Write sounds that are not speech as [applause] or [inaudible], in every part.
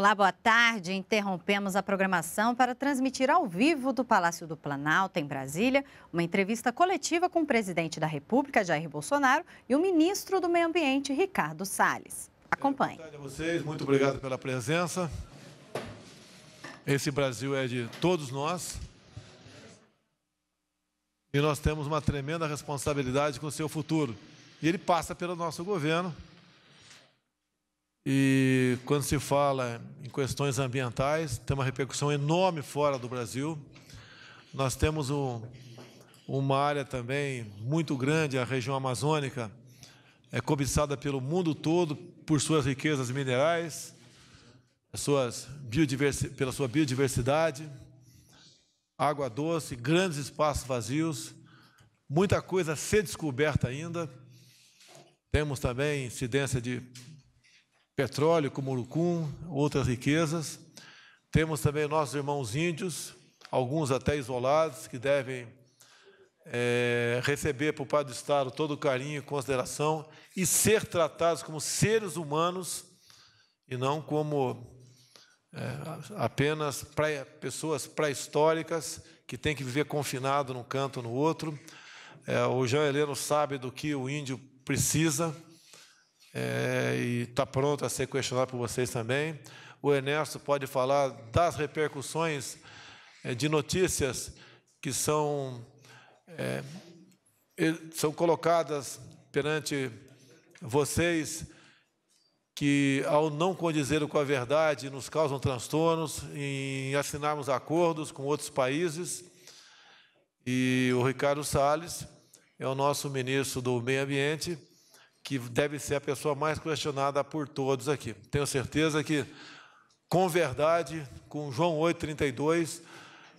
Olá, boa tarde. Interrompemos a programação para transmitir ao vivo do Palácio do Planalto, em Brasília, uma entrevista coletiva com o presidente da República, Jair Bolsonaro, e o ministro do Meio Ambiente, Ricardo Salles. Acompanhe. Boa tarde a vocês, muito obrigado pela presença. Esse Brasil é de todos nós. E nós temos uma tremenda responsabilidade com o seu futuro. E ele passa pelo nosso governo e quando se fala em questões ambientais, tem uma repercussão enorme fora do Brasil. Nós temos um, uma área também muito grande, a região amazônica, é cobiçada pelo mundo todo por suas riquezas minerais, suas pela sua biodiversidade, água doce, grandes espaços vazios, muita coisa a ser descoberta ainda. Temos também incidência de petróleo, como urucum, outras riquezas. Temos também nossos irmãos índios, alguns até isolados, que devem é, receber por parte do Estado todo o carinho e consideração e ser tratados como seres humanos e não como é, apenas pré, pessoas pré-históricas que têm que viver confinado num canto ou no outro. É, o Jean Heleno sabe do que o índio precisa é, e está pronto a ser questionado por vocês também. O Ernesto pode falar das repercussões é, de notícias que são, é, são colocadas perante vocês que, ao não condizer com a verdade, nos causam transtornos em assinarmos acordos com outros países. E o Ricardo Salles é o nosso ministro do Meio Ambiente que deve ser a pessoa mais questionada por todos aqui. Tenho certeza que, com verdade, com João 8,32,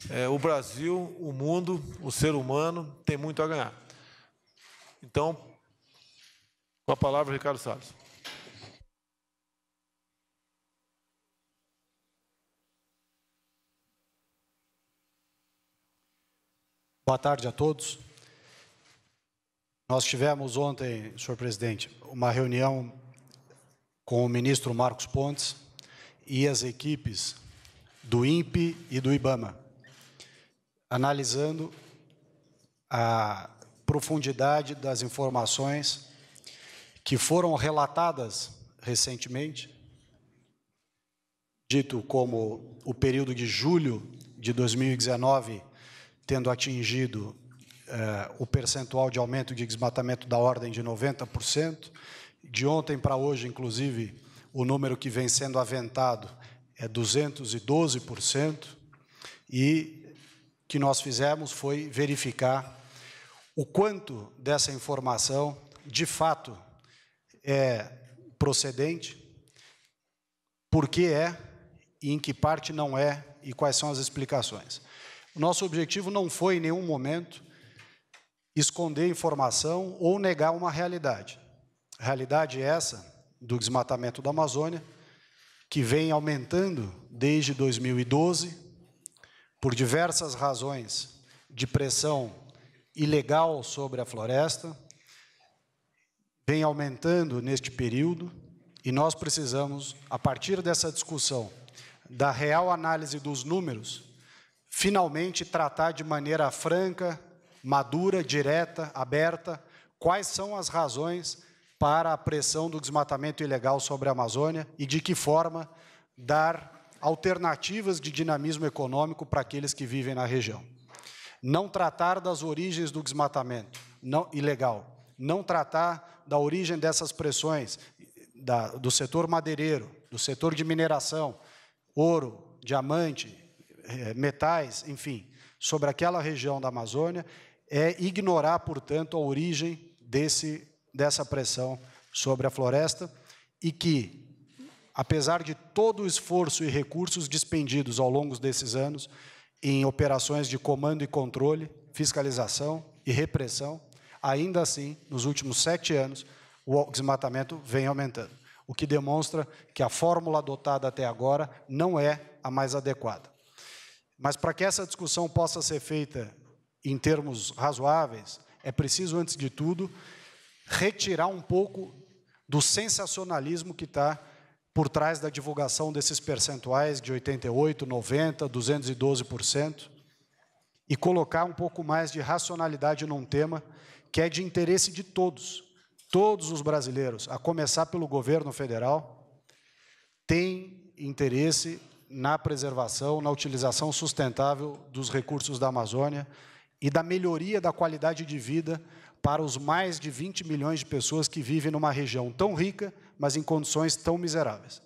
é, o Brasil, o mundo, o ser humano tem muito a ganhar. Então, com a palavra, Ricardo Salles. Boa tarde a todos. Nós tivemos ontem, senhor presidente, uma reunião com o ministro Marcos Pontes e as equipes do INPE e do IBAMA, analisando a profundidade das informações que foram relatadas recentemente, dito como o período de julho de 2019 tendo atingido eh, o percentual de aumento de desmatamento da ordem de 90%. De ontem para hoje, inclusive, o número que vem sendo aventado é 212%. E o que nós fizemos foi verificar o quanto dessa informação, de fato, é procedente, por que é e em que parte não é e quais são as explicações. Nosso objetivo não foi em nenhum momento esconder informação ou negar uma realidade. realidade é essa do desmatamento da Amazônia, que vem aumentando desde 2012, por diversas razões de pressão ilegal sobre a floresta, vem aumentando neste período, e nós precisamos, a partir dessa discussão, da real análise dos números, finalmente tratar de maneira franca, madura, direta, aberta, quais são as razões para a pressão do desmatamento ilegal sobre a Amazônia e de que forma dar alternativas de dinamismo econômico para aqueles que vivem na região. Não tratar das origens do desmatamento não, ilegal, não tratar da origem dessas pressões da, do setor madeireiro, do setor de mineração, ouro, diamante, eh, metais, enfim, sobre aquela região da Amazônia é ignorar, portanto, a origem desse, dessa pressão sobre a floresta e que, apesar de todo o esforço e recursos dispendidos ao longo desses anos em operações de comando e controle, fiscalização e repressão, ainda assim, nos últimos sete anos, o desmatamento vem aumentando, o que demonstra que a fórmula adotada até agora não é a mais adequada. Mas para que essa discussão possa ser feita em termos razoáveis, é preciso, antes de tudo, retirar um pouco do sensacionalismo que está por trás da divulgação desses percentuais de 88, 90, 212% e colocar um pouco mais de racionalidade num tema que é de interesse de todos, todos os brasileiros, a começar pelo governo federal, tem interesse na preservação, na utilização sustentável dos recursos da Amazônia, e da melhoria da qualidade de vida para os mais de 20 milhões de pessoas que vivem numa região tão rica, mas em condições tão miseráveis.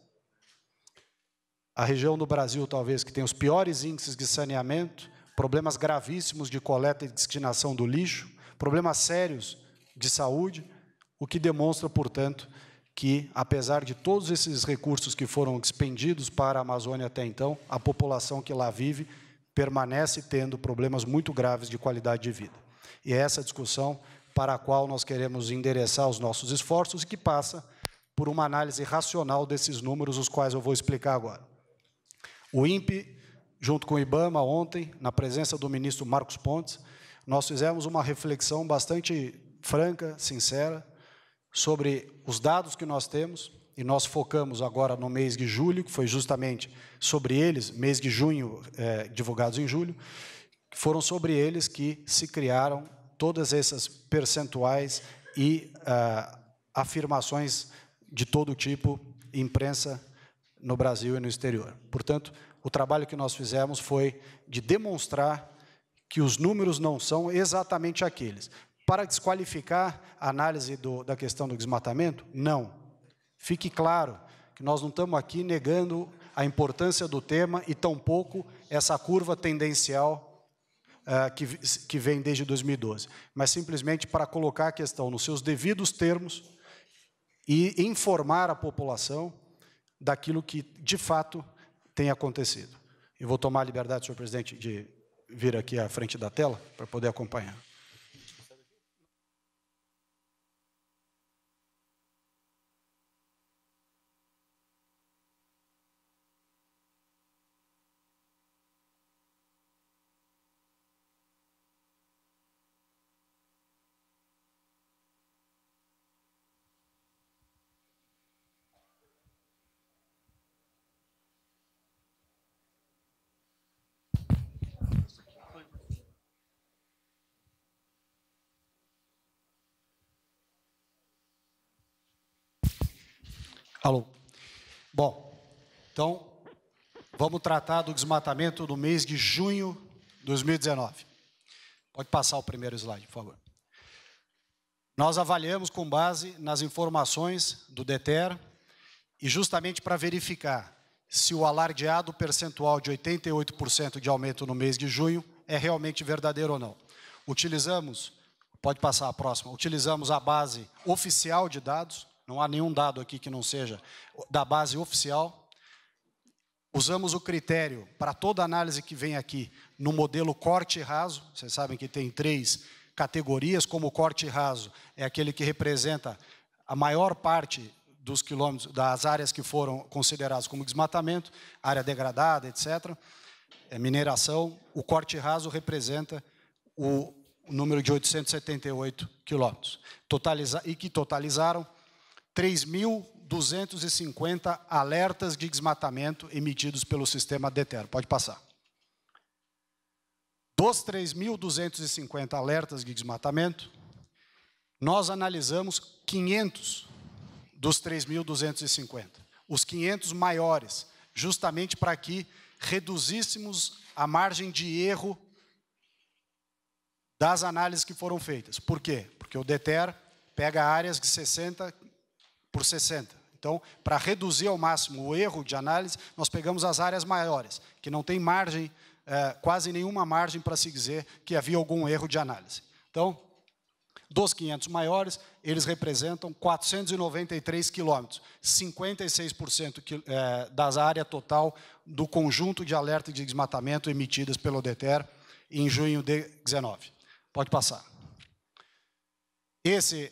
A região do Brasil, talvez, que tem os piores índices de saneamento, problemas gravíssimos de coleta e destinação do lixo, problemas sérios de saúde, o que demonstra, portanto, que, apesar de todos esses recursos que foram expendidos para a Amazônia até então, a população que lá vive permanece tendo problemas muito graves de qualidade de vida. E é essa discussão para a qual nós queremos endereçar os nossos esforços e que passa por uma análise racional desses números, os quais eu vou explicar agora. O INPE, junto com o IBAMA, ontem, na presença do ministro Marcos Pontes, nós fizemos uma reflexão bastante franca, sincera, sobre os dados que nós temos, e nós focamos agora no mês de julho, que foi justamente sobre eles, mês de junho, é, divulgados em julho, foram sobre eles que se criaram todas essas percentuais e ah, afirmações de todo tipo, imprensa no Brasil e no exterior. Portanto, o trabalho que nós fizemos foi de demonstrar que os números não são exatamente aqueles. Para desqualificar a análise do, da questão do desmatamento, não. Fique claro que nós não estamos aqui negando a importância do tema e tampouco essa curva tendencial uh, que, que vem desde 2012, mas simplesmente para colocar a questão nos seus devidos termos e informar a população daquilo que de fato tem acontecido. Eu vou tomar a liberdade, senhor presidente, de vir aqui à frente da tela para poder acompanhar. Alô. Bom, então vamos tratar do desmatamento no mês de junho de 2019. Pode passar o primeiro slide, por favor. Nós avaliamos com base nas informações do DETER e justamente para verificar se o alardeado percentual de 88% de aumento no mês de junho é realmente verdadeiro ou não. Utilizamos, pode passar a próxima, utilizamos a base oficial de dados, não há nenhum dado aqui que não seja da base oficial. Usamos o critério para toda análise que vem aqui no modelo corte raso. Vocês sabem que tem três categorias, como o corte raso é aquele que representa a maior parte dos quilômetros, das áreas que foram consideradas como desmatamento, área degradada, etc. É mineração. O corte raso representa o número de 878 quilômetros, e que totalizaram 3.250 alertas de desmatamento emitidos pelo sistema DETER. Pode passar. Dos 3.250 alertas de desmatamento, nós analisamos 500 dos 3.250, os 500 maiores, justamente para que reduzíssemos a margem de erro das análises que foram feitas. Por quê? Porque o DETER pega áreas de 60 por 60. Então, para reduzir ao máximo o erro de análise, nós pegamos as áreas maiores, que não tem margem, é, quase nenhuma margem para se dizer que havia algum erro de análise. Então, dos 500 maiores, eles representam 493 quilômetros, 56% é, das área total do conjunto de alerta de desmatamento emitidas pelo DETER em junho de 19. Pode passar. Esse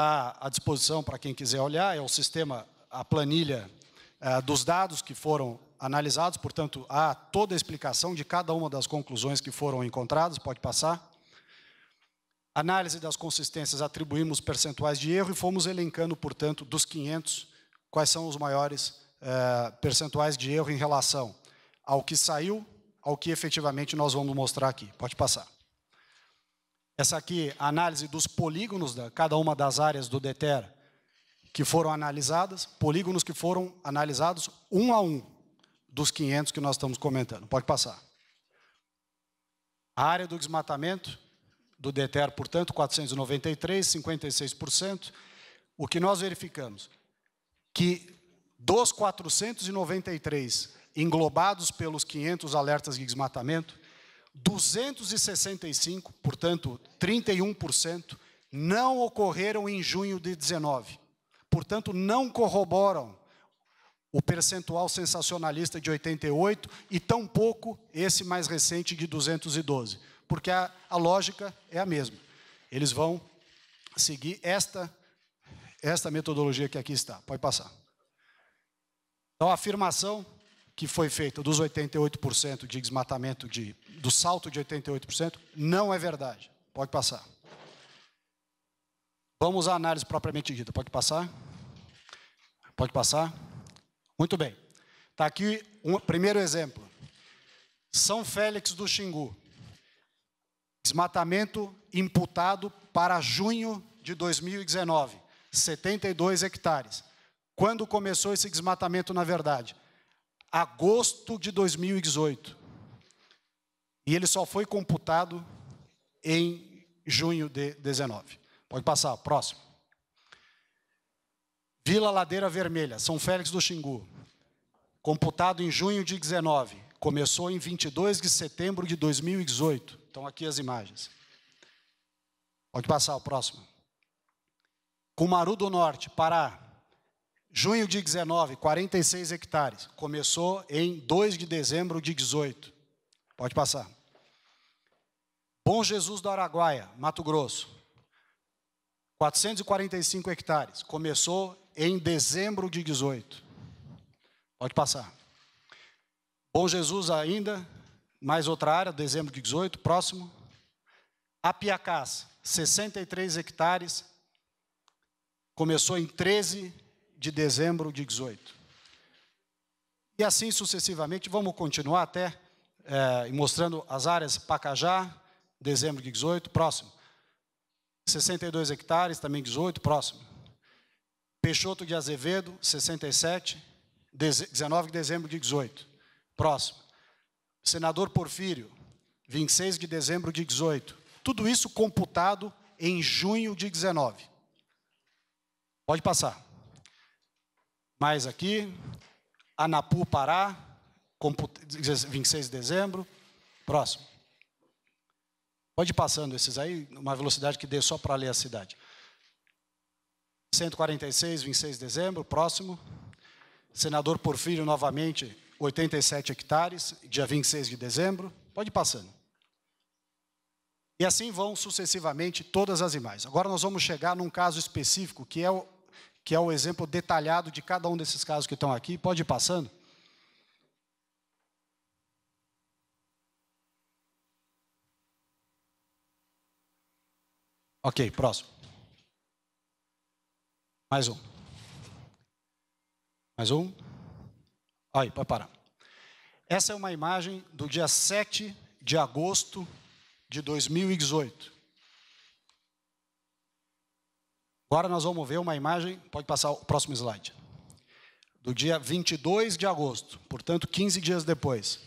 está à disposição para quem quiser olhar, é o sistema, a planilha é, dos dados que foram analisados, portanto, há toda a explicação de cada uma das conclusões que foram encontradas, pode passar. Análise das consistências, atribuímos percentuais de erro e fomos elencando, portanto, dos 500, quais são os maiores é, percentuais de erro em relação ao que saiu, ao que efetivamente nós vamos mostrar aqui. Pode passar. Essa aqui, a análise dos polígonos da cada uma das áreas do DETER que foram analisadas, polígonos que foram analisados um a um dos 500 que nós estamos comentando. Pode passar. A área do desmatamento do DETER, portanto, 493, 56%. O que nós verificamos? Que dos 493 englobados pelos 500 alertas de desmatamento, 265, portanto, 31%, não ocorreram em junho de 19. Portanto, não corroboram o percentual sensacionalista de 88 e tampouco esse mais recente de 212, porque a, a lógica é a mesma. Eles vão seguir esta esta metodologia que aqui está. Pode passar. Então, a afirmação que foi feita dos 88% de desmatamento, de, do salto de 88%, não é verdade. Pode passar. Vamos à análise propriamente dita. Pode passar? Pode passar? Muito bem. Está aqui um primeiro exemplo. São Félix do Xingu. Desmatamento imputado para junho de 2019, 72 hectares. Quando começou esse desmatamento, na verdade? agosto de 2018. E ele só foi computado em junho de 19. Pode passar, próximo. Vila Ladeira Vermelha, São Félix do Xingu. Computado em junho de 19. Começou em 22 de setembro de 2018. Estão aqui as imagens. Pode passar, próximo. Cumaru do Norte, Pará. Junho de 19, 46 hectares. Começou em 2 de dezembro de 18. Pode passar. Bom Jesus do Araguaia, Mato Grosso. 445 hectares. Começou em dezembro de 18. Pode passar. Bom Jesus ainda, mais outra área, dezembro de 18, próximo. Apiacás, 63 hectares. Começou em 13 de dezembro de 18. E assim sucessivamente, vamos continuar até é, mostrando as áreas Pacajá, dezembro de 18, próximo. 62 hectares, também 18, próximo. Peixoto de Azevedo, 67, 19 de dezembro de 18, próximo. Senador Porfírio, 26 de dezembro de 18. Tudo isso computado em junho de 19. Pode passar mais aqui, Anapu, Pará, 26 de dezembro. Próximo. Pode ir passando esses aí, uma velocidade que dê só para ler a cidade. 146, 26 de dezembro, próximo. Senador Porfírio, novamente, 87 hectares, dia 26 de dezembro. Pode ir passando. E assim vão sucessivamente todas as imagens. Agora nós vamos chegar num caso específico, que é o que é o exemplo detalhado de cada um desses casos que estão aqui. Pode ir passando. Ok, próximo. Mais um. Mais um. Aí, pode parar. Essa é uma imagem do dia 7 de agosto de 2018. Agora nós vamos ver uma imagem, pode passar o próximo slide. Do dia 22 de agosto, portanto, 15 dias depois.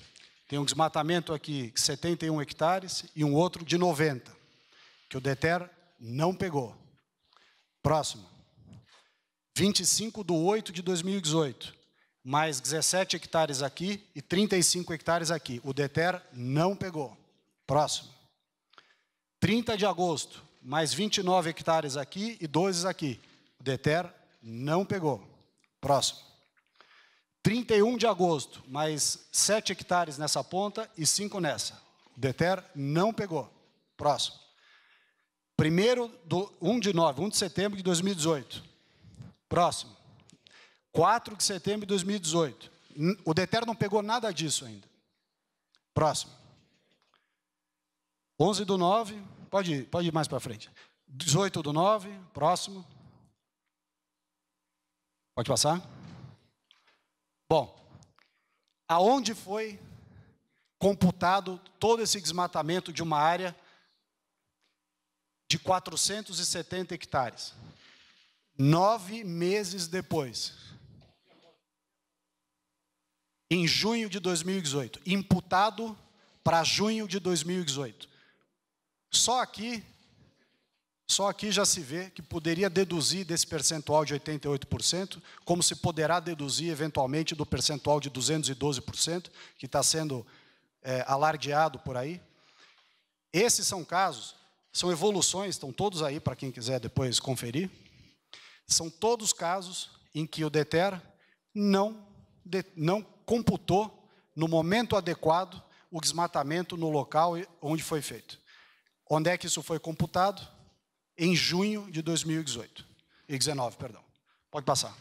Tem um desmatamento aqui de 71 hectares e um outro de 90, que o DETER não pegou. Próximo. 25 de 8 de 2018, mais 17 hectares aqui e 35 hectares aqui. O DETER não pegou. Próximo. 30 de agosto, mais 29 hectares aqui e 12 aqui. O DETER não pegou. Próximo. 31 de agosto, mais 7 hectares nessa ponta e 5 nessa. O DETER não pegou. Próximo. 1 do 1 de nove, 1 de setembro de 2018. Próximo. 4 de setembro de 2018. O DETER não pegou nada disso ainda. Próximo. 11 do 9, pode, pode ir mais para frente. 18 do 9, próximo. Pode passar? Bom, aonde foi computado todo esse desmatamento de uma área de 470 hectares? Nove meses depois, em junho de 2018, imputado para junho de 2018. Só aqui, só aqui já se vê que poderia deduzir desse percentual de 88%, como se poderá deduzir eventualmente do percentual de 212% que está sendo é, alardeado por aí. Esses são casos, são evoluções, estão todos aí para quem quiser depois conferir. São todos casos em que o DETER não, de, não computou no momento adequado o desmatamento no local onde foi feito. Onde é que isso foi computado? Em junho de 2018 e 19, perdão. Pode passar.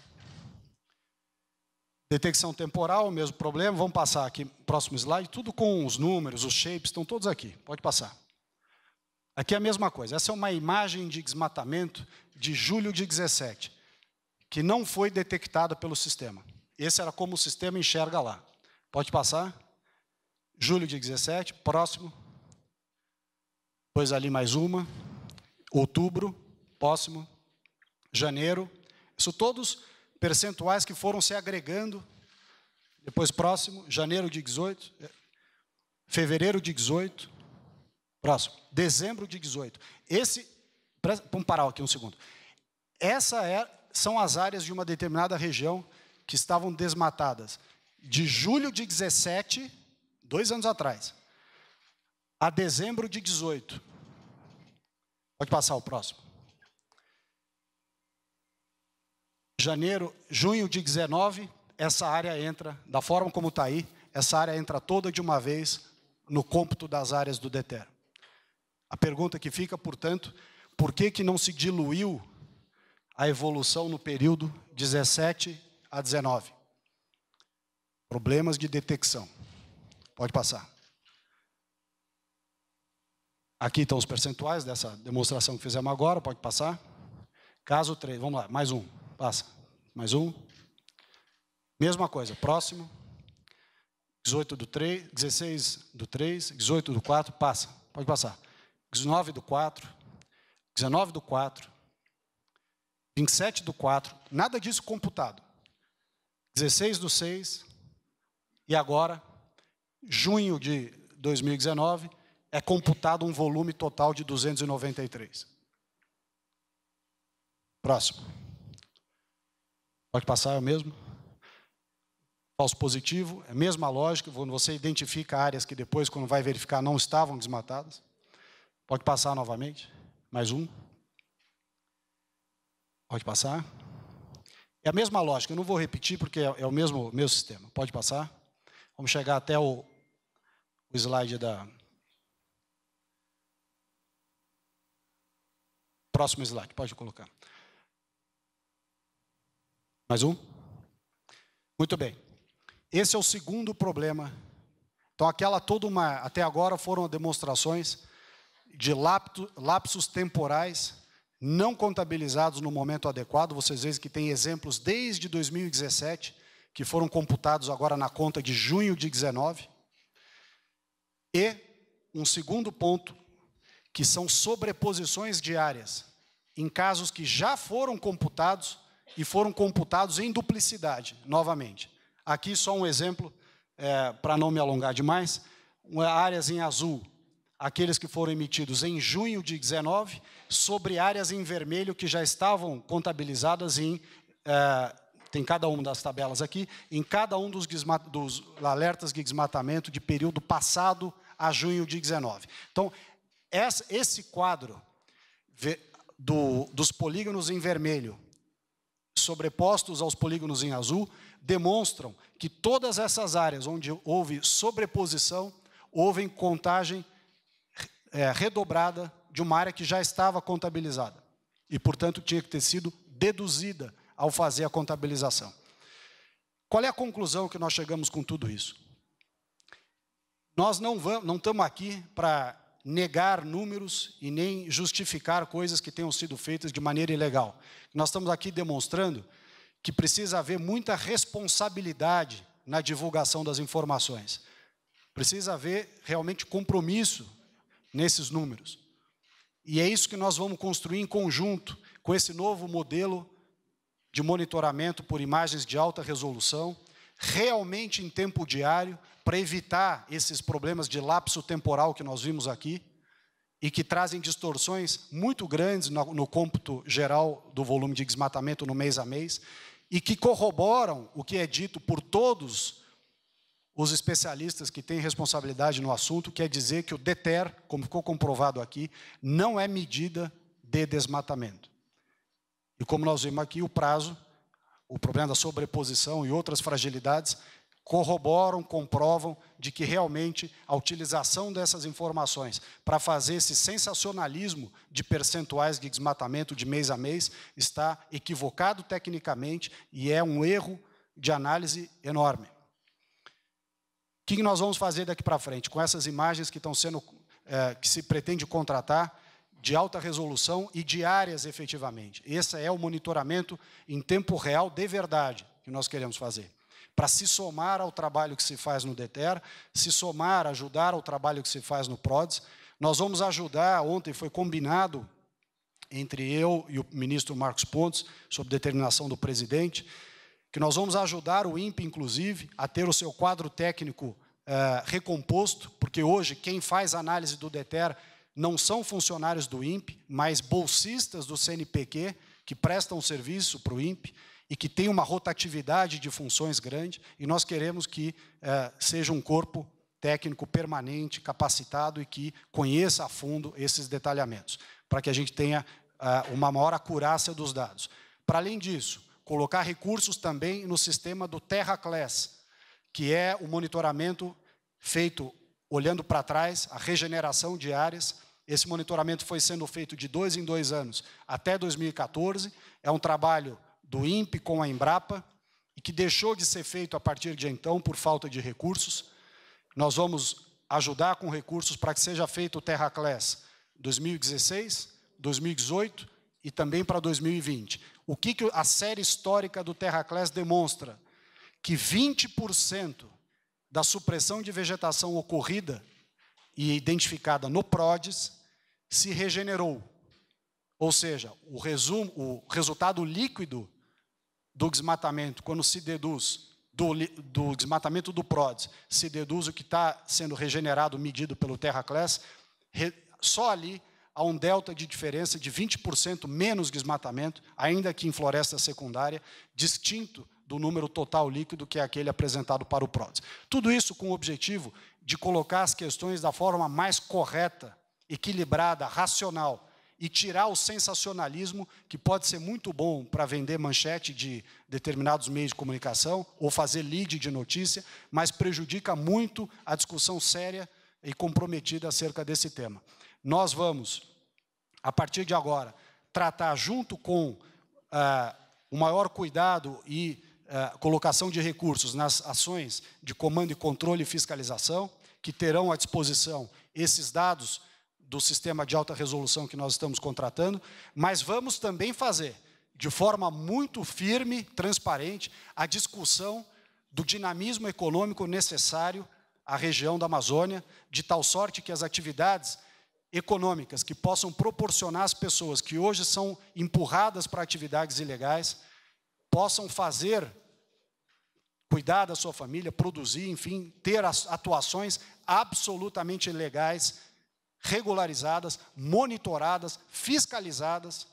Detecção temporal, mesmo problema. Vamos passar aqui, próximo slide, tudo com os números, os shapes, estão todos aqui. Pode passar. Aqui é a mesma coisa. Essa é uma imagem de desmatamento de julho de 17, que não foi detectada pelo sistema. Esse era como o sistema enxerga lá. Pode passar. Julho de 17, próximo. Depois ali mais uma. Outubro, próximo. Janeiro. Isso todos percentuais que foram se agregando. Depois próximo, janeiro de 18, fevereiro de 18, próximo, dezembro de 18. Esse, vamos parar aqui um segundo. Essa é, são as áreas de uma determinada região que estavam desmatadas. De julho de 17, dois anos atrás, a dezembro de 18. Pode passar o próximo. Janeiro, junho de 19, essa área entra, da forma como está aí, essa área entra toda de uma vez no cômputo das áreas do DETER. A pergunta que fica, portanto, por que, que não se diluiu a evolução no período 17 a 19? Problemas de detecção. Pode passar. Aqui estão os percentuais dessa demonstração que fizemos agora, pode passar. Caso 3, vamos lá, mais um, passa. Mais um. Mesma coisa, próximo. 18 do 3, 16 do 3, 18 do 4, passa, pode passar. 19 do 4, 19 do 4, 27 do 4, nada disso computado. 16 do 6, e agora, junho de 2019, é computado um volume total de 293. Próximo. Pode passar, é o mesmo? Falso positivo, é a mesma lógica, quando você identifica áreas que depois, quando vai verificar, não estavam desmatadas. Pode passar novamente. Mais um. Pode passar. É a mesma lógica, eu não vou repetir porque é, é o mesmo, mesmo sistema. Pode passar. Vamos chegar até o, o slide da, Próximo slide, pode colocar. Mais um? Muito bem. Esse é o segundo problema. Então, aquela toda uma. Até agora foram demonstrações de lapsos temporais não contabilizados no momento adequado. Vocês veem que tem exemplos desde 2017 que foram computados agora na conta de junho de 19. E um segundo ponto, que são sobreposições diárias em casos que já foram computados e foram computados em duplicidade, novamente. Aqui só um exemplo, é, para não me alongar demais, áreas em azul, aqueles que foram emitidos em junho de 19, sobre áreas em vermelho que já estavam contabilizadas em, é, tem cada uma das tabelas aqui, em cada um dos, dos, alertas de desmatamento de período passado a junho de 19. Então, essa, esse quadro do, dos polígonos em vermelho, sobrepostos aos polígonos em azul, demonstram que todas essas áreas onde houve sobreposição, houve contagem é, redobrada de uma área que já estava contabilizada e, portanto, tinha que ter sido deduzida ao fazer a contabilização. Qual é a conclusão que nós chegamos com tudo isso? Nós não, vamos, não estamos aqui para negar números e nem justificar coisas que tenham sido feitas de maneira ilegal. Nós estamos aqui demonstrando que precisa haver muita responsabilidade na divulgação das informações. Precisa haver realmente compromisso nesses números. E é isso que nós vamos construir em conjunto com esse novo modelo de monitoramento por imagens de alta resolução, realmente em tempo diário, para evitar esses problemas de lapso temporal que nós vimos aqui e que trazem distorções muito grandes no, no cômputo geral do volume de desmatamento no mês a mês e que corroboram o que é dito por todos os especialistas que têm responsabilidade no assunto, quer é dizer que o DETER, como ficou comprovado aqui, não é medida de desmatamento. E como nós vimos aqui, o prazo, o problema da sobreposição e outras fragilidades corroboram, comprovam de que realmente a utilização dessas informações para fazer esse sensacionalismo de percentuais de desmatamento de mês a mês está equivocado tecnicamente e é um erro de análise enorme. O que nós vamos fazer daqui para frente com essas imagens que estão sendo é, que se pretende contratar de alta resolução e diárias efetivamente? Esse é o monitoramento em tempo real de verdade que nós queremos fazer para se somar ao trabalho que se faz no DETER, se somar, ajudar ao trabalho que se faz no PRODES. Nós vamos ajudar, ontem foi combinado entre eu e o ministro Marcos Pontes, sob determinação do presidente, que nós vamos ajudar o INPE, inclusive, a ter o seu quadro técnico eh, recomposto, porque hoje quem faz análise do DETER não são funcionários do INPE, mas bolsistas do CNPq, que prestam serviço para o INPE e que tem uma rotatividade de funções grande, e nós queremos que é, seja um corpo técnico permanente, capacitado e que conheça a fundo esses detalhamentos, para que a gente tenha é, uma maior acurácia dos dados. Para além disso, colocar recursos também no sistema do TerraClass que é o monitoramento feito olhando para trás, a regeneração de áreas. Esse monitoramento foi sendo feito de dois em dois anos até 2014. É um trabalho do INPE com a Embrapa, e que deixou de ser feito a partir de então por falta de recursos. Nós vamos ajudar com recursos para que seja feito o TerraClass 2016, 2018 e também para 2020. O que, que a série histórica do TerraClass demonstra? Que 20% da supressão de vegetação ocorrida e identificada no PRODES se regenerou. Ou seja, o, resumo, o resultado líquido do desmatamento, quando se deduz do, do desmatamento do PRODES, se deduz o que está sendo regenerado, medido pelo Terra re, só ali há um delta de diferença de 20% menos desmatamento, ainda que em floresta secundária, distinto do número total líquido que é aquele apresentado para o PRODES. Tudo isso com o objetivo de colocar as questões da forma mais correta, equilibrada, racional, e tirar o sensacionalismo, que pode ser muito bom para vender manchete de determinados meios de comunicação ou fazer lead de notícia, mas prejudica muito a discussão séria e comprometida acerca desse tema. Nós vamos, a partir de agora, tratar junto com ah, o maior cuidado e ah, colocação de recursos nas ações de comando e controle e fiscalização, que terão à disposição esses dados do sistema de alta resolução que nós estamos contratando, mas vamos também fazer, de forma muito firme, transparente, a discussão do dinamismo econômico necessário à região da Amazônia, de tal sorte que as atividades econômicas que possam proporcionar às pessoas que hoje são empurradas para atividades ilegais possam fazer cuidar da sua família, produzir, enfim, ter atuações absolutamente legais regularizadas, monitoradas, fiscalizadas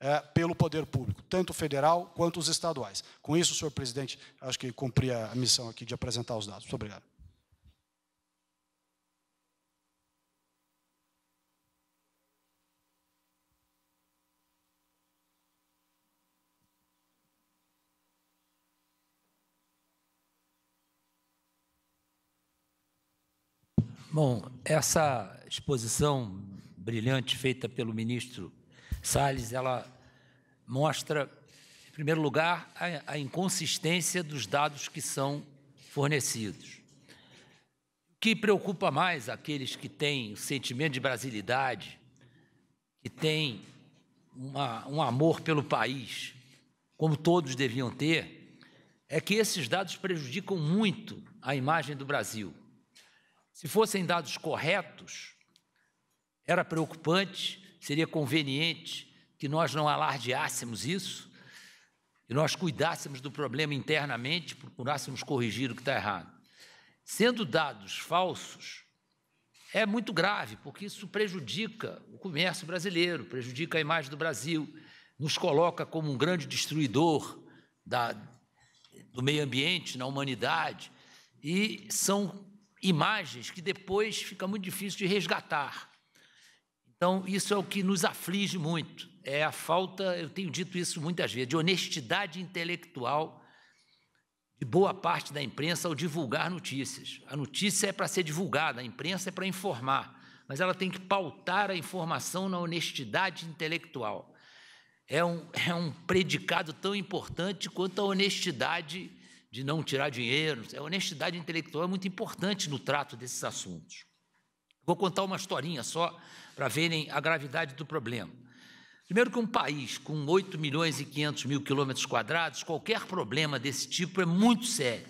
é, pelo poder público, tanto federal quanto os estaduais. Com isso, senhor presidente, acho que cumpri a missão aqui de apresentar os dados. Muito obrigado. Bom, essa exposição brilhante feita pelo ministro Salles, ela mostra, em primeiro lugar, a, a inconsistência dos dados que são fornecidos. O que preocupa mais aqueles que têm o sentimento de brasilidade, que têm uma, um amor pelo país, como todos deviam ter, é que esses dados prejudicam muito a imagem do Brasil. Se fossem dados corretos, era preocupante, seria conveniente que nós não alardeássemos isso e nós cuidássemos do problema internamente, procurássemos corrigir o que está errado. Sendo dados falsos, é muito grave, porque isso prejudica o comércio brasileiro, prejudica a imagem do Brasil, nos coloca como um grande destruidor da, do meio ambiente, na humanidade, e são imagens que depois fica muito difícil de resgatar. Então, isso é o que nos aflige muito. É a falta, eu tenho dito isso muitas vezes, de honestidade intelectual de boa parte da imprensa ao divulgar notícias. A notícia é para ser divulgada, a imprensa é para informar, mas ela tem que pautar a informação na honestidade intelectual. É um, é um predicado tão importante quanto a honestidade de não tirar dinheiro. A é, honestidade intelectual é muito importante no trato desses assuntos. Vou contar uma historinha só para verem a gravidade do problema. Primeiro que um país com 8 milhões e 500 mil quilômetros quadrados, qualquer problema desse tipo é muito sério.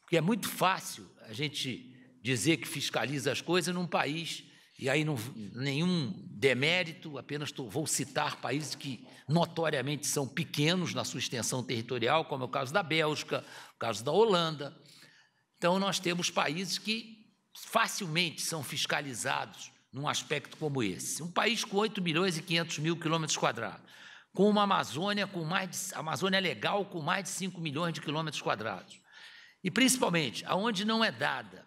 Porque é muito fácil a gente dizer que fiscaliza as coisas num país e aí não, nenhum demérito, apenas tô, vou citar países que notoriamente são pequenos na sua extensão territorial, como é o caso da Bélgica, o caso da Holanda. Então, nós temos países que facilmente são fiscalizados num aspecto como esse. Um país com 8 milhões e 500 mil quilômetros quadrados, com uma Amazônia com mais de, Amazônia legal com mais de 5 milhões de quilômetros quadrados. E principalmente, aonde não é dada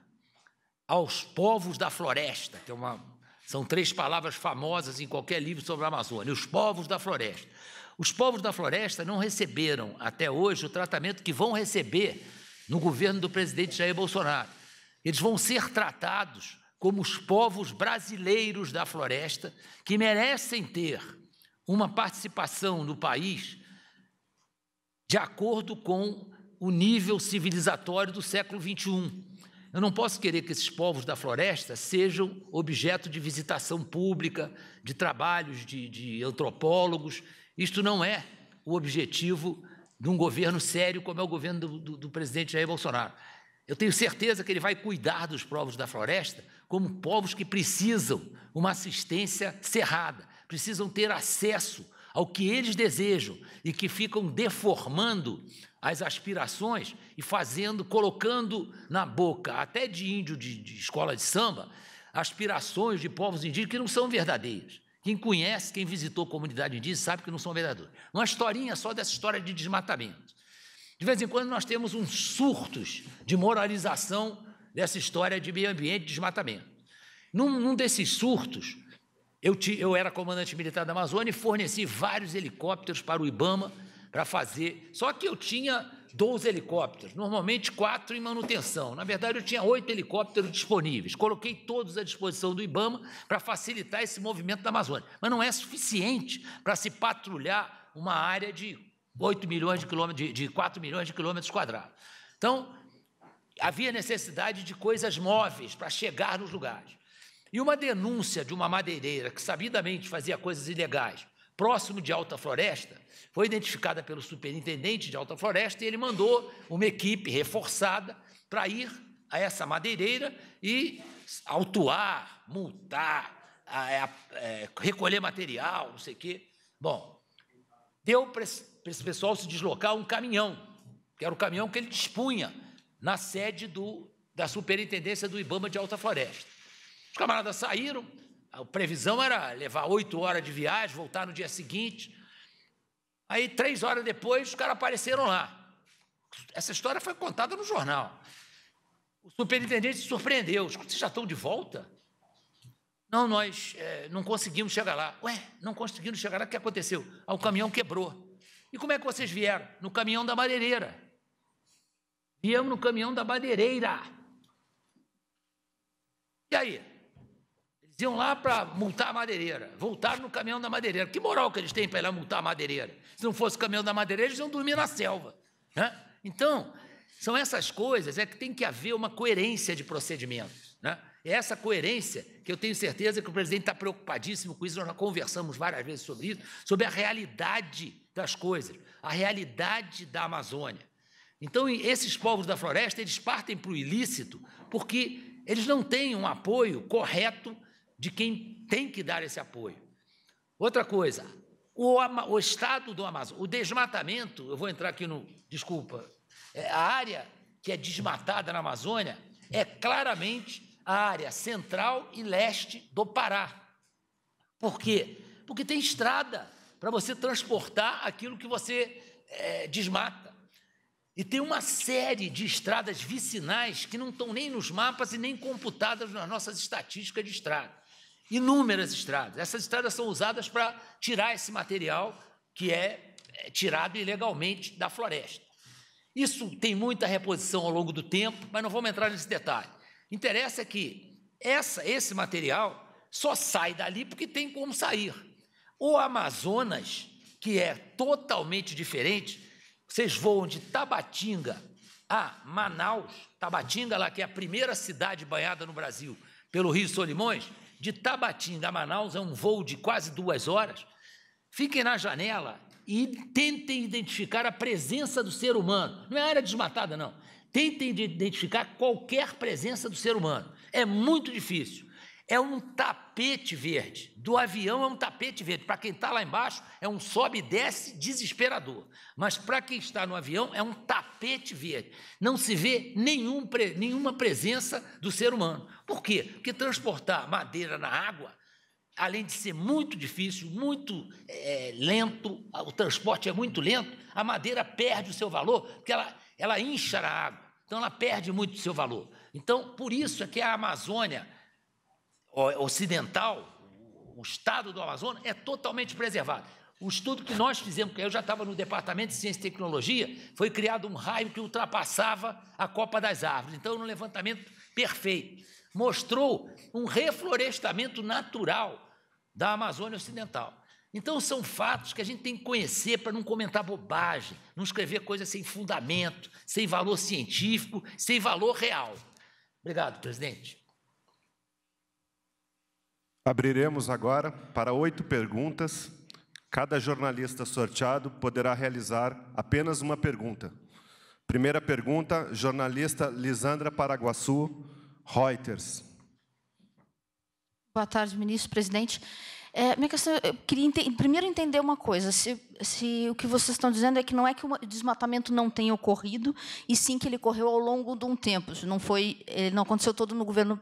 aos povos da floresta, que é uma, são três palavras famosas em qualquer livro sobre a Amazônia, os povos da floresta. Os povos da floresta não receberam até hoje o tratamento que vão receber no governo do presidente Jair Bolsonaro eles vão ser tratados como os povos brasileiros da floresta, que merecem ter uma participação no país de acordo com o nível civilizatório do século XXI. Eu não posso querer que esses povos da floresta sejam objeto de visitação pública, de trabalhos de, de antropólogos. Isto não é o objetivo de um governo sério como é o governo do, do, do presidente Jair Bolsonaro. Eu tenho certeza que Ele vai cuidar dos povos da floresta como povos que precisam uma assistência cerrada, precisam ter acesso ao que eles desejam e que ficam deformando as aspirações e fazendo, colocando na boca até de índio de, de escola de samba, aspirações de povos indígenas que não são verdadeiras. Quem conhece, quem visitou a comunidade indígena, sabe que não são verdadeiras. Uma historinha só dessa história de desmatamento. De vez em quando nós temos uns surtos de moralização dessa história de meio ambiente e desmatamento. Num, num desses surtos, eu, eu era comandante militar da Amazônia e forneci vários helicópteros para o Ibama para fazer. Só que eu tinha 12 helicópteros, normalmente quatro em manutenção. Na verdade, eu tinha oito helicópteros disponíveis. Coloquei todos à disposição do IBAMA para facilitar esse movimento da Amazônia. Mas não é suficiente para se patrulhar uma área de 8 milhões de quilômetros, de, 4 milhões de quilômetros quadrados. Então, havia necessidade de coisas móveis para chegar nos lugares. E uma denúncia de uma madeireira que sabidamente fazia coisas ilegais próximo de Alta Floresta foi identificada pelo superintendente de Alta Floresta e ele mandou uma equipe reforçada para ir a essa madeireira e autuar, multar, a, a, a, é, recolher material, não sei o quê. Bom, deu para esse pessoal se deslocar um caminhão, que era o caminhão que ele dispunha na sede do, da superintendência do Ibama de Alta Floresta. Os camaradas saíram, a previsão era levar oito horas de viagem, voltar no dia seguinte. Aí, três horas depois, os caras apareceram lá. Essa história foi contada no jornal. O superintendente se surpreendeu. Vocês já estão de volta? Não, nós é, não conseguimos chegar lá. Ué, não conseguimos chegar lá, o que aconteceu? Ah, o caminhão quebrou. E como é que vocês vieram? No caminhão da madeireira. Viemos no caminhão da madeireira. E aí? Eles iam lá para multar a madeireira. Voltaram no caminhão da madeireira. Que moral que eles têm para ir lá multar a madeireira? Se não fosse o caminhão da madeireira, eles iam dormir na selva. Né? Então, são essas coisas é que tem que haver uma coerência de procedimentos. Né? É essa coerência que eu tenho certeza que o presidente está preocupadíssimo com isso, nós já conversamos várias vezes sobre isso, sobre a realidade das coisas, a realidade da Amazônia. Então, esses povos da floresta, eles partem para o ilícito porque eles não têm um apoio correto de quem tem que dar esse apoio. Outra coisa, o, o estado do Amazonas, o desmatamento, eu vou entrar aqui no, desculpa, é, a área que é desmatada na Amazônia é claramente a área central e leste do Pará. Por quê? Porque tem estrada, para você transportar aquilo que você é, desmata. E tem uma série de estradas vicinais que não estão nem nos mapas e nem computadas nas nossas estatísticas de estrada. Inúmeras estradas. Essas estradas são usadas para tirar esse material que é, é tirado ilegalmente da floresta. Isso tem muita reposição ao longo do tempo, mas não vamos entrar nesse detalhe. Interessa é que essa, esse material só sai dali porque tem como sair. O Amazonas, que é totalmente diferente, vocês voam de Tabatinga a Manaus, Tabatinga, lá que é a primeira cidade banhada no Brasil pelo Rio Solimões, de Tabatinga a Manaus é um voo de quase duas horas. Fiquem na janela e tentem identificar a presença do ser humano. Não é área desmatada, não. Tentem identificar qualquer presença do ser humano. É muito difícil é um tapete verde. Do avião é um tapete verde. Para quem está lá embaixo, é um sobe e desce desesperador. Mas para quem está no avião, é um tapete verde. Não se vê nenhum, nenhuma presença do ser humano. Por quê? Porque transportar madeira na água além de ser muito difícil, muito é, lento, o transporte é muito lento, a madeira perde o seu valor, porque ela, ela incha na água, então ela perde muito o seu valor. Então, por isso é que a Amazônia ocidental, o estado do Amazonas, é totalmente preservado. O estudo que nós fizemos, que eu já estava no Departamento de Ciência e Tecnologia, foi criado um raio que ultrapassava a copa das árvores. Então, um levantamento perfeito. Mostrou um reflorestamento natural da Amazônia Ocidental. Então, são fatos que a gente tem que conhecer para não comentar bobagem, não escrever coisas sem fundamento, sem valor científico, sem valor real. Obrigado, presidente. Abriremos agora para oito perguntas. Cada jornalista sorteado poderá realizar apenas uma pergunta. Primeira pergunta, jornalista Lisandra Paraguaçu, Reuters. Boa tarde, ministro, presidente. É, minha questão, eu queria ente primeiro entender uma coisa: se, se o que vocês estão dizendo é que não é que o desmatamento não tenha ocorrido, e sim que ele ocorreu ao longo de um tempo. Não foi, não aconteceu todo no governo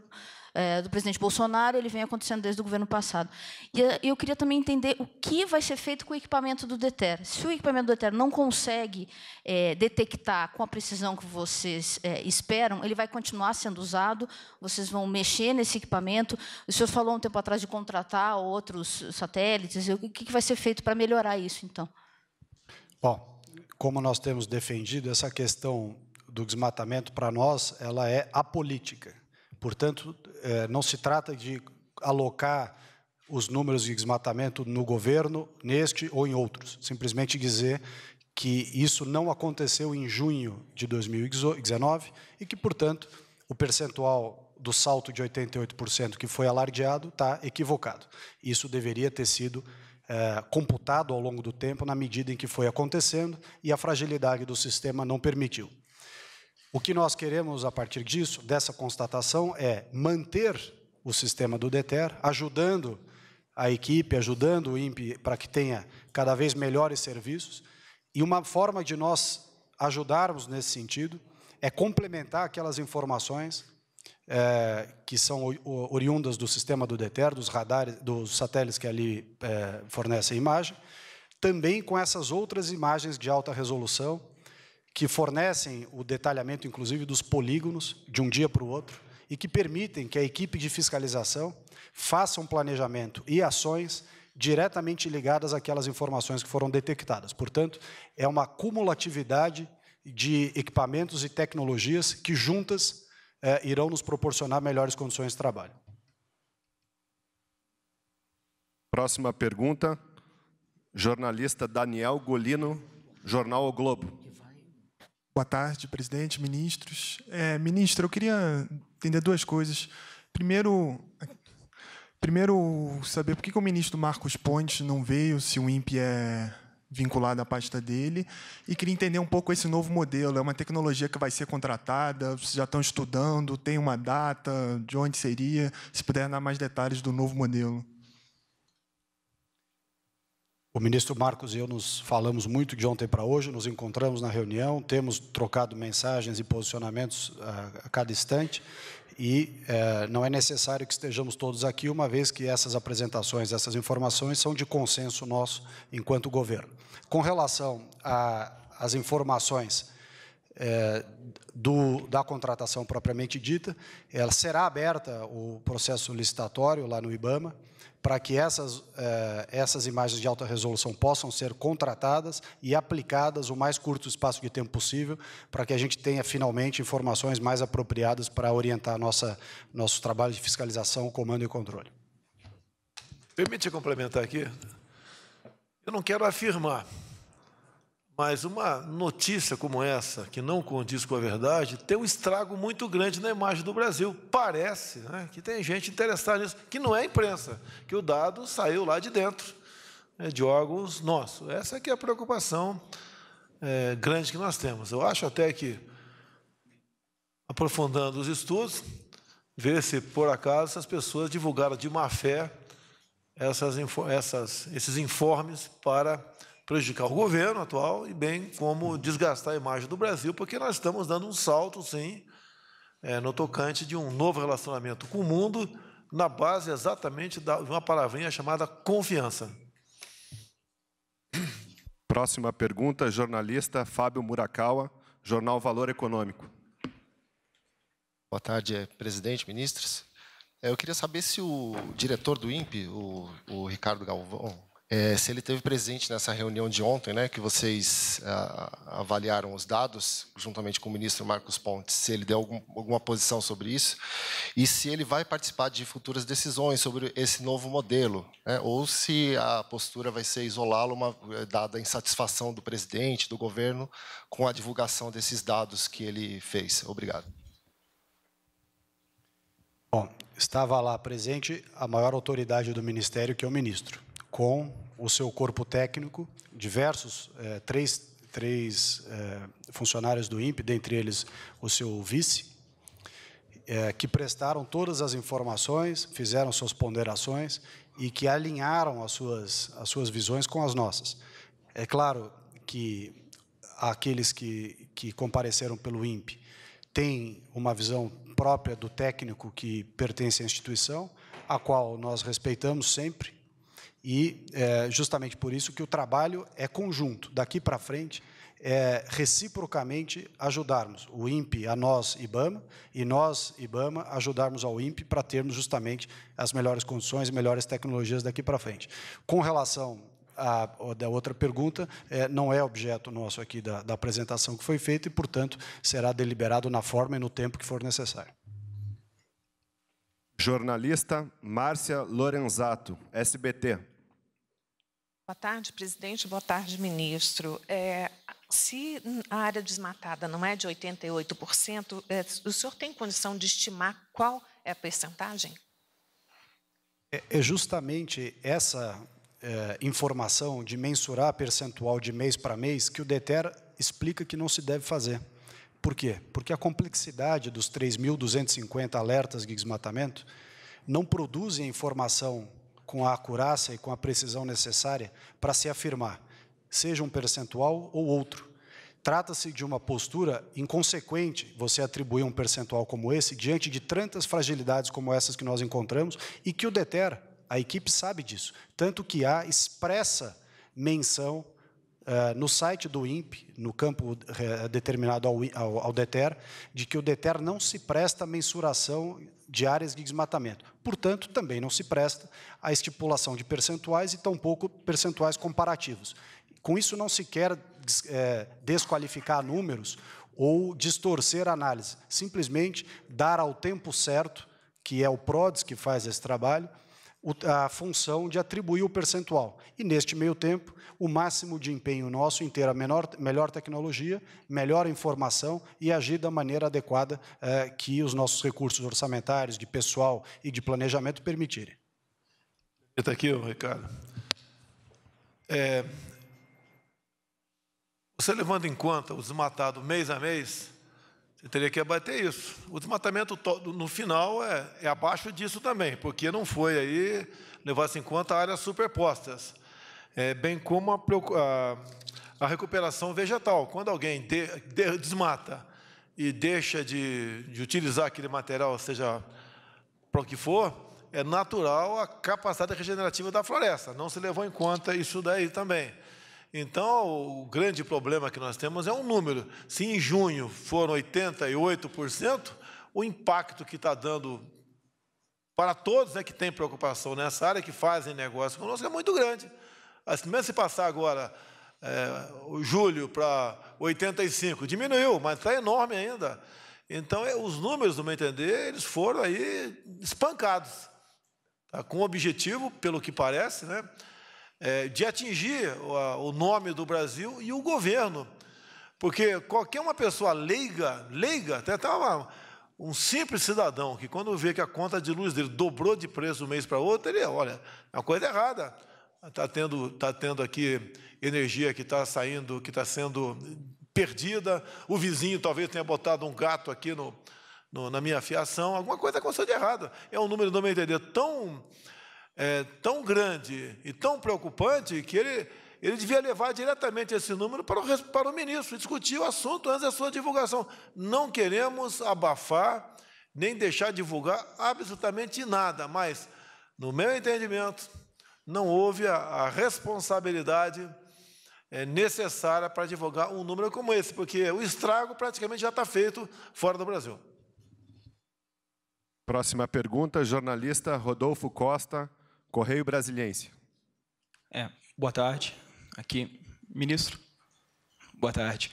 é, do presidente Bolsonaro, ele vem acontecendo desde o governo passado. E eh, eu queria também entender o que vai ser feito com o equipamento do DETER. Se o equipamento do DETER não consegue é, detectar com a precisão que vocês é, esperam, ele vai continuar sendo usado, vocês vão mexer nesse equipamento. O senhor falou um tempo atrás de contratar outros satélites. O que vai ser feito para melhorar isso, então? Bom, como nós temos defendido, essa questão do desmatamento, para nós, ela é apolítica. Portanto, eh, não se trata de alocar os números de desmatamento no governo, neste ou em outros. Simplesmente dizer que isso não aconteceu em junho de 2019 e que, portanto, o percentual do salto de 88% que foi alardeado está equivocado. Isso deveria ter sido é, computado ao longo do tempo na medida em que foi acontecendo e a fragilidade do sistema não permitiu. O que nós queremos a partir disso, dessa constatação, é manter o sistema do DETER, ajudando a equipe, ajudando o INPE para que tenha cada vez melhores serviços. E uma forma de nós ajudarmos nesse sentido é complementar aquelas informações é, que são oriundas do sistema do DETER, dos radares, dos satélites que ali é, fornecem imagem, também com essas outras imagens de alta resolução que fornecem o detalhamento, inclusive, dos polígonos de um dia para o outro e que permitem que a equipe de fiscalização faça um planejamento e ações diretamente ligadas àquelas informações que foram detectadas. Portanto, é uma cumulatividade de equipamentos e tecnologias que juntas eh, irão nos proporcionar melhores condições de trabalho. Próxima pergunta, jornalista Daniel Golino, Jornal O Globo. Boa tarde, presidente, ministros. É, ministra, eu queria entender duas coisas. Primeiro, primeiro saber por que, que o ministro Marcos Pontes não veio, se o INPE é vinculado à pasta dele, e queria entender um pouco esse novo modelo. É uma tecnologia que vai ser contratada, vocês já estão estudando, tem uma data, de onde seria, se puder dar mais detalhes do novo modelo. O ministro Marcos e eu nos falamos muito de ontem para hoje, nos encontramos na reunião, temos trocado mensagens e posicionamentos eh, a, cada instante e eh, não é necessário que estejamos todos aqui, uma vez que essas apresentações, essas informações são de consenso nosso enquanto governo. Com relação às informações é, do, da contratação propriamente dita. Ela será aberta o processo licitatório lá no IBAMA para que essas, eh, essas imagens de alta resolução possam ser contratadas e aplicadas o mais curto espaço de tempo possível, para que a gente tenha finalmente informações mais apropriadas para orientar nossa, nosso trabalho de fiscalização, comando e controle. Permite complementar aqui? Eu não quero afirmar, mas uma notícia como essa, que não condiz com a verdade, tem um estrago muito grande na imagem do Brasil. Parece né, que tem gente interessada nisso, que não é imprensa, que o dado saiu lá de dentro, né, de órgãos nossos. Essa é, é a preocupação é, grande que nós temos. Eu acho até que, aprofundando os estudos, ver se, por acaso, essas pessoas divulgaram de má fé essas, essas, esses informes para prejudicar o governo atual e bem como desgastar a imagem do Brasil, porque nós estamos dando um salto, sim, é, no tocante de um novo relacionamento com o mundo, na base exatamente de uma palavrinha chamada confiança. Próxima pergunta, jornalista Fábio Murakawa, Jornal Valor Econômico. Boa tarde, é, presidente, ministros. É, eu queria saber se o diretor do INPE, o, o Ricardo Galvão, é, se ele teve presente nessa reunião de ontem, né, que vocês ah, avaliaram os dados, juntamente com o ministro Marcos Pontes, se ele deu algum, alguma posição sobre isso, e se ele vai participar de futuras decisões sobre esse novo modelo, né, ou se a postura vai ser isolá-lo, eh, dada a insatisfação do presidente, do governo, com a divulgação desses dados que ele fez. Obrigado. Bom, estava lá presente a maior autoridade do Ministério, que é o ministro com o seu corpo técnico, diversos, é, três, três é, funcionários do INPE, dentre eles o seu vice, é, que prestaram todas as informações, fizeram suas ponderações e que alinharam as suas, as suas visões com as nossas. É claro que aqueles que, que compareceram pelo INPE têm uma visão própria do técnico que pertence à instituição, a qual nós respeitamos sempre, e é, justamente por isso que o trabalho é conjunto. Daqui para frente, é reciprocamente ajudarmos o INPE a nós, IBAMA, e nós, IBAMA, ajudarmos ao INPE para termos justamente as melhores condições e melhores tecnologias daqui para frente. Com relação à da outra pergunta, é, não é objeto nosso aqui da, da apresentação que foi feita e, portanto, será deliberado na forma e no tempo que for necessário. Jornalista Márcia Lorenzato, SBT. Boa tarde, presidente. Boa tarde, ministro. É, se a área desmatada não é de 88%, é, o senhor tem condição de estimar qual é a percentagem? É, é justamente essa é, informação de mensurar percentual de mês para mês que o DETER explica que não se deve fazer. Por quê? Porque a complexidade dos 3.250 alertas de desmatamento não produzem informação com a acurácia e com a precisão necessária para se afirmar, seja um percentual ou outro. Trata-se de uma postura inconsequente você atribuir um percentual como esse diante de tantas fragilidades como essas que nós encontramos e que o DETER, a equipe sabe disso, tanto que há expressa menção Uh, no site do INPE, no campo uh, determinado ao, ao, ao DETER, de que o DETER não se presta à mensuração de áreas de desmatamento. Portanto, também não se presta à estipulação de percentuais e tampouco percentuais comparativos. Com isso, não se quer é, desqualificar números ou distorcer a análise, simplesmente dar ao tempo certo, que é o PRODES que faz esse trabalho, a função de atribuir o percentual. E, neste meio tempo, o máximo de empenho nosso em ter a menor, melhor tecnologia, melhor informação e agir da maneira adequada eh, que os nossos recursos orçamentários, de pessoal e de planejamento permitirem. Está aqui, Ricardo. É, você levando em conta o desmatado mês a mês, você teria que abater isso. O desmatamento no final é, é abaixo disso também, porque não foi aí levar-se em conta áreas superpostas, é, bem como a, a, a, recuperação vegetal. Quando alguém de, de, desmata e deixa de, de utilizar aquele material, seja para o que for, é natural a capacidade regenerativa da floresta. Não se levou em conta isso daí também. Então, o grande problema que nós temos é um número. Se em junho foram 88%, o impacto que está dando para todos é né, que têm preocupação nessa área, que fazem negócio conosco, é muito grande. Assim, mesmo se passar agora é, o julho para 85, diminuiu, mas está enorme ainda. Então, é, os números, no meu entender, eles foram aí espancados, tá? com o objetivo, pelo que parece, né? é, de atingir o, o nome do Brasil e o governo. Porque qualquer uma pessoa leiga, leiga, até estava um simples cidadão que quando vê que a conta de luz dele dobrou de preço de um mês para outro, ele olha, é uma coisa errada. Está tendo, tá tendo aqui energia que está saindo, que está sendo perdida, o vizinho talvez tenha botado um gato aqui no, no na minha fiação, alguma coisa aconteceu de errado. É um número, não me entender, tão é, tão grande e tão preocupante que ele, ele devia levar diretamente esse número para o, para o ministro, discutir o assunto antes da sua divulgação. Não queremos abafar nem deixar divulgar absolutamente nada, mas, no meu entendimento, não houve a, a responsabilidade é, necessária para divulgar um número como esse, porque o estrago praticamente já está feito fora do Brasil. Próxima pergunta, jornalista Rodolfo Costa, Correio Brasiliense. É, boa tarde. Aqui, ministro. Boa tarde.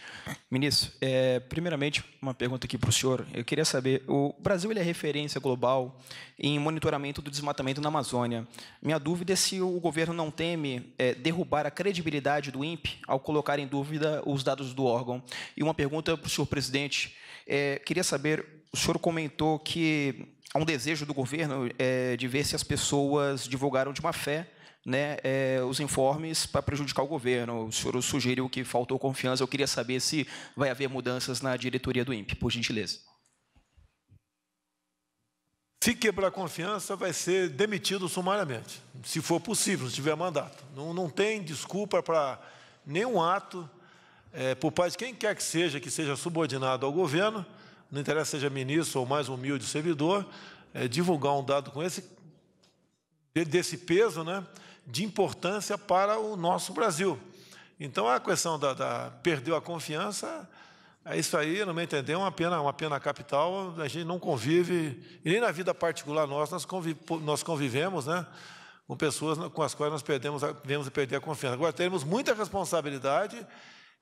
Ministro, é, primeiramente, uma pergunta aqui para o senhor. Eu queria saber, o Brasil ele é referência global em monitoramento do desmatamento na Amazônia. Minha dúvida é se o governo não teme é, derrubar a credibilidade do INPE ao colocar em dúvida os dados do órgão. E uma pergunta para o senhor presidente. É, queria saber, o senhor comentou que há um desejo do governo é, de ver se as pessoas divulgaram de má fé né, é, os informes para prejudicar o governo. O senhor sugeriu que faltou confiança. Eu queria saber se vai haver mudanças na diretoria do INPE, por gentileza. Se quebrar confiança, vai ser demitido sumariamente, se for possível, se tiver mandato. Não, não tem desculpa para nenhum ato, é, por parte de quem quer que seja, que seja subordinado ao governo, não interessa seja ministro ou mais humilde servidor, é, divulgar um dado com esse, desse peso, né, de importância para o nosso Brasil. Então, a questão da, da perdeu a confiança, é isso aí, no meu entender, é uma pena, uma pena capital. A gente não convive, e nem na vida particular nós, convive, nós convivemos né, com pessoas com as quais nós perdemos, vemos perder a confiança. Agora, temos muita responsabilidade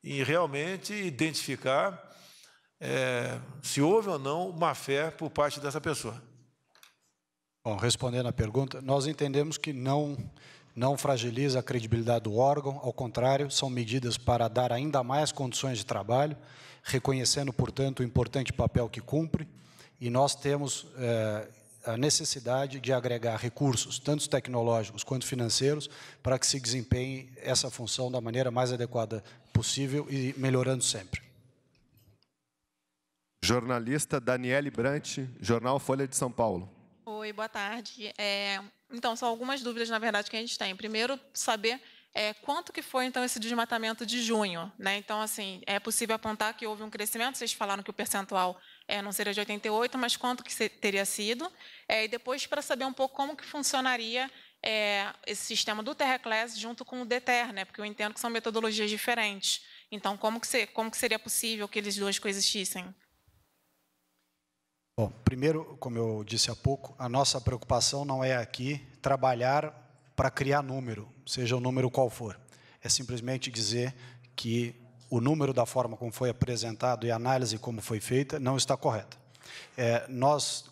em realmente identificar é, se houve ou não má fé por parte dessa pessoa. Bom, respondendo à pergunta, nós entendemos que não não fragiliza a credibilidade do órgão, ao contrário, são medidas para dar ainda mais condições de trabalho, reconhecendo, portanto, o importante papel que cumpre, e nós temos é, a necessidade de agregar recursos, tanto tecnológicos quanto financeiros, para que se desempenhe essa função da maneira mais adequada possível e melhorando sempre. Jornalista Daniele Brant, Jornal Folha de São Paulo. Oi, boa tarde. É, então, são algumas dúvidas, na verdade, que a gente tem. Primeiro, saber é, quanto que foi, então, esse desmatamento de junho. Né? Então, assim, é possível apontar que houve um crescimento, vocês falaram que o percentual é, não seria de 88, mas quanto que teria sido? É, e depois, para saber um pouco como que funcionaria é, esse sistema do TerraClass junto com o DETER, né? porque eu entendo que são metodologias diferentes. Então, como que, como que seria possível que eles dois coexistissem? Bom, primeiro, como eu disse há pouco, a nossa preocupação não é aqui trabalhar para criar número, seja o número qual for. É simplesmente dizer que o número da forma como foi apresentado e a análise como foi feita não está correta. É, nós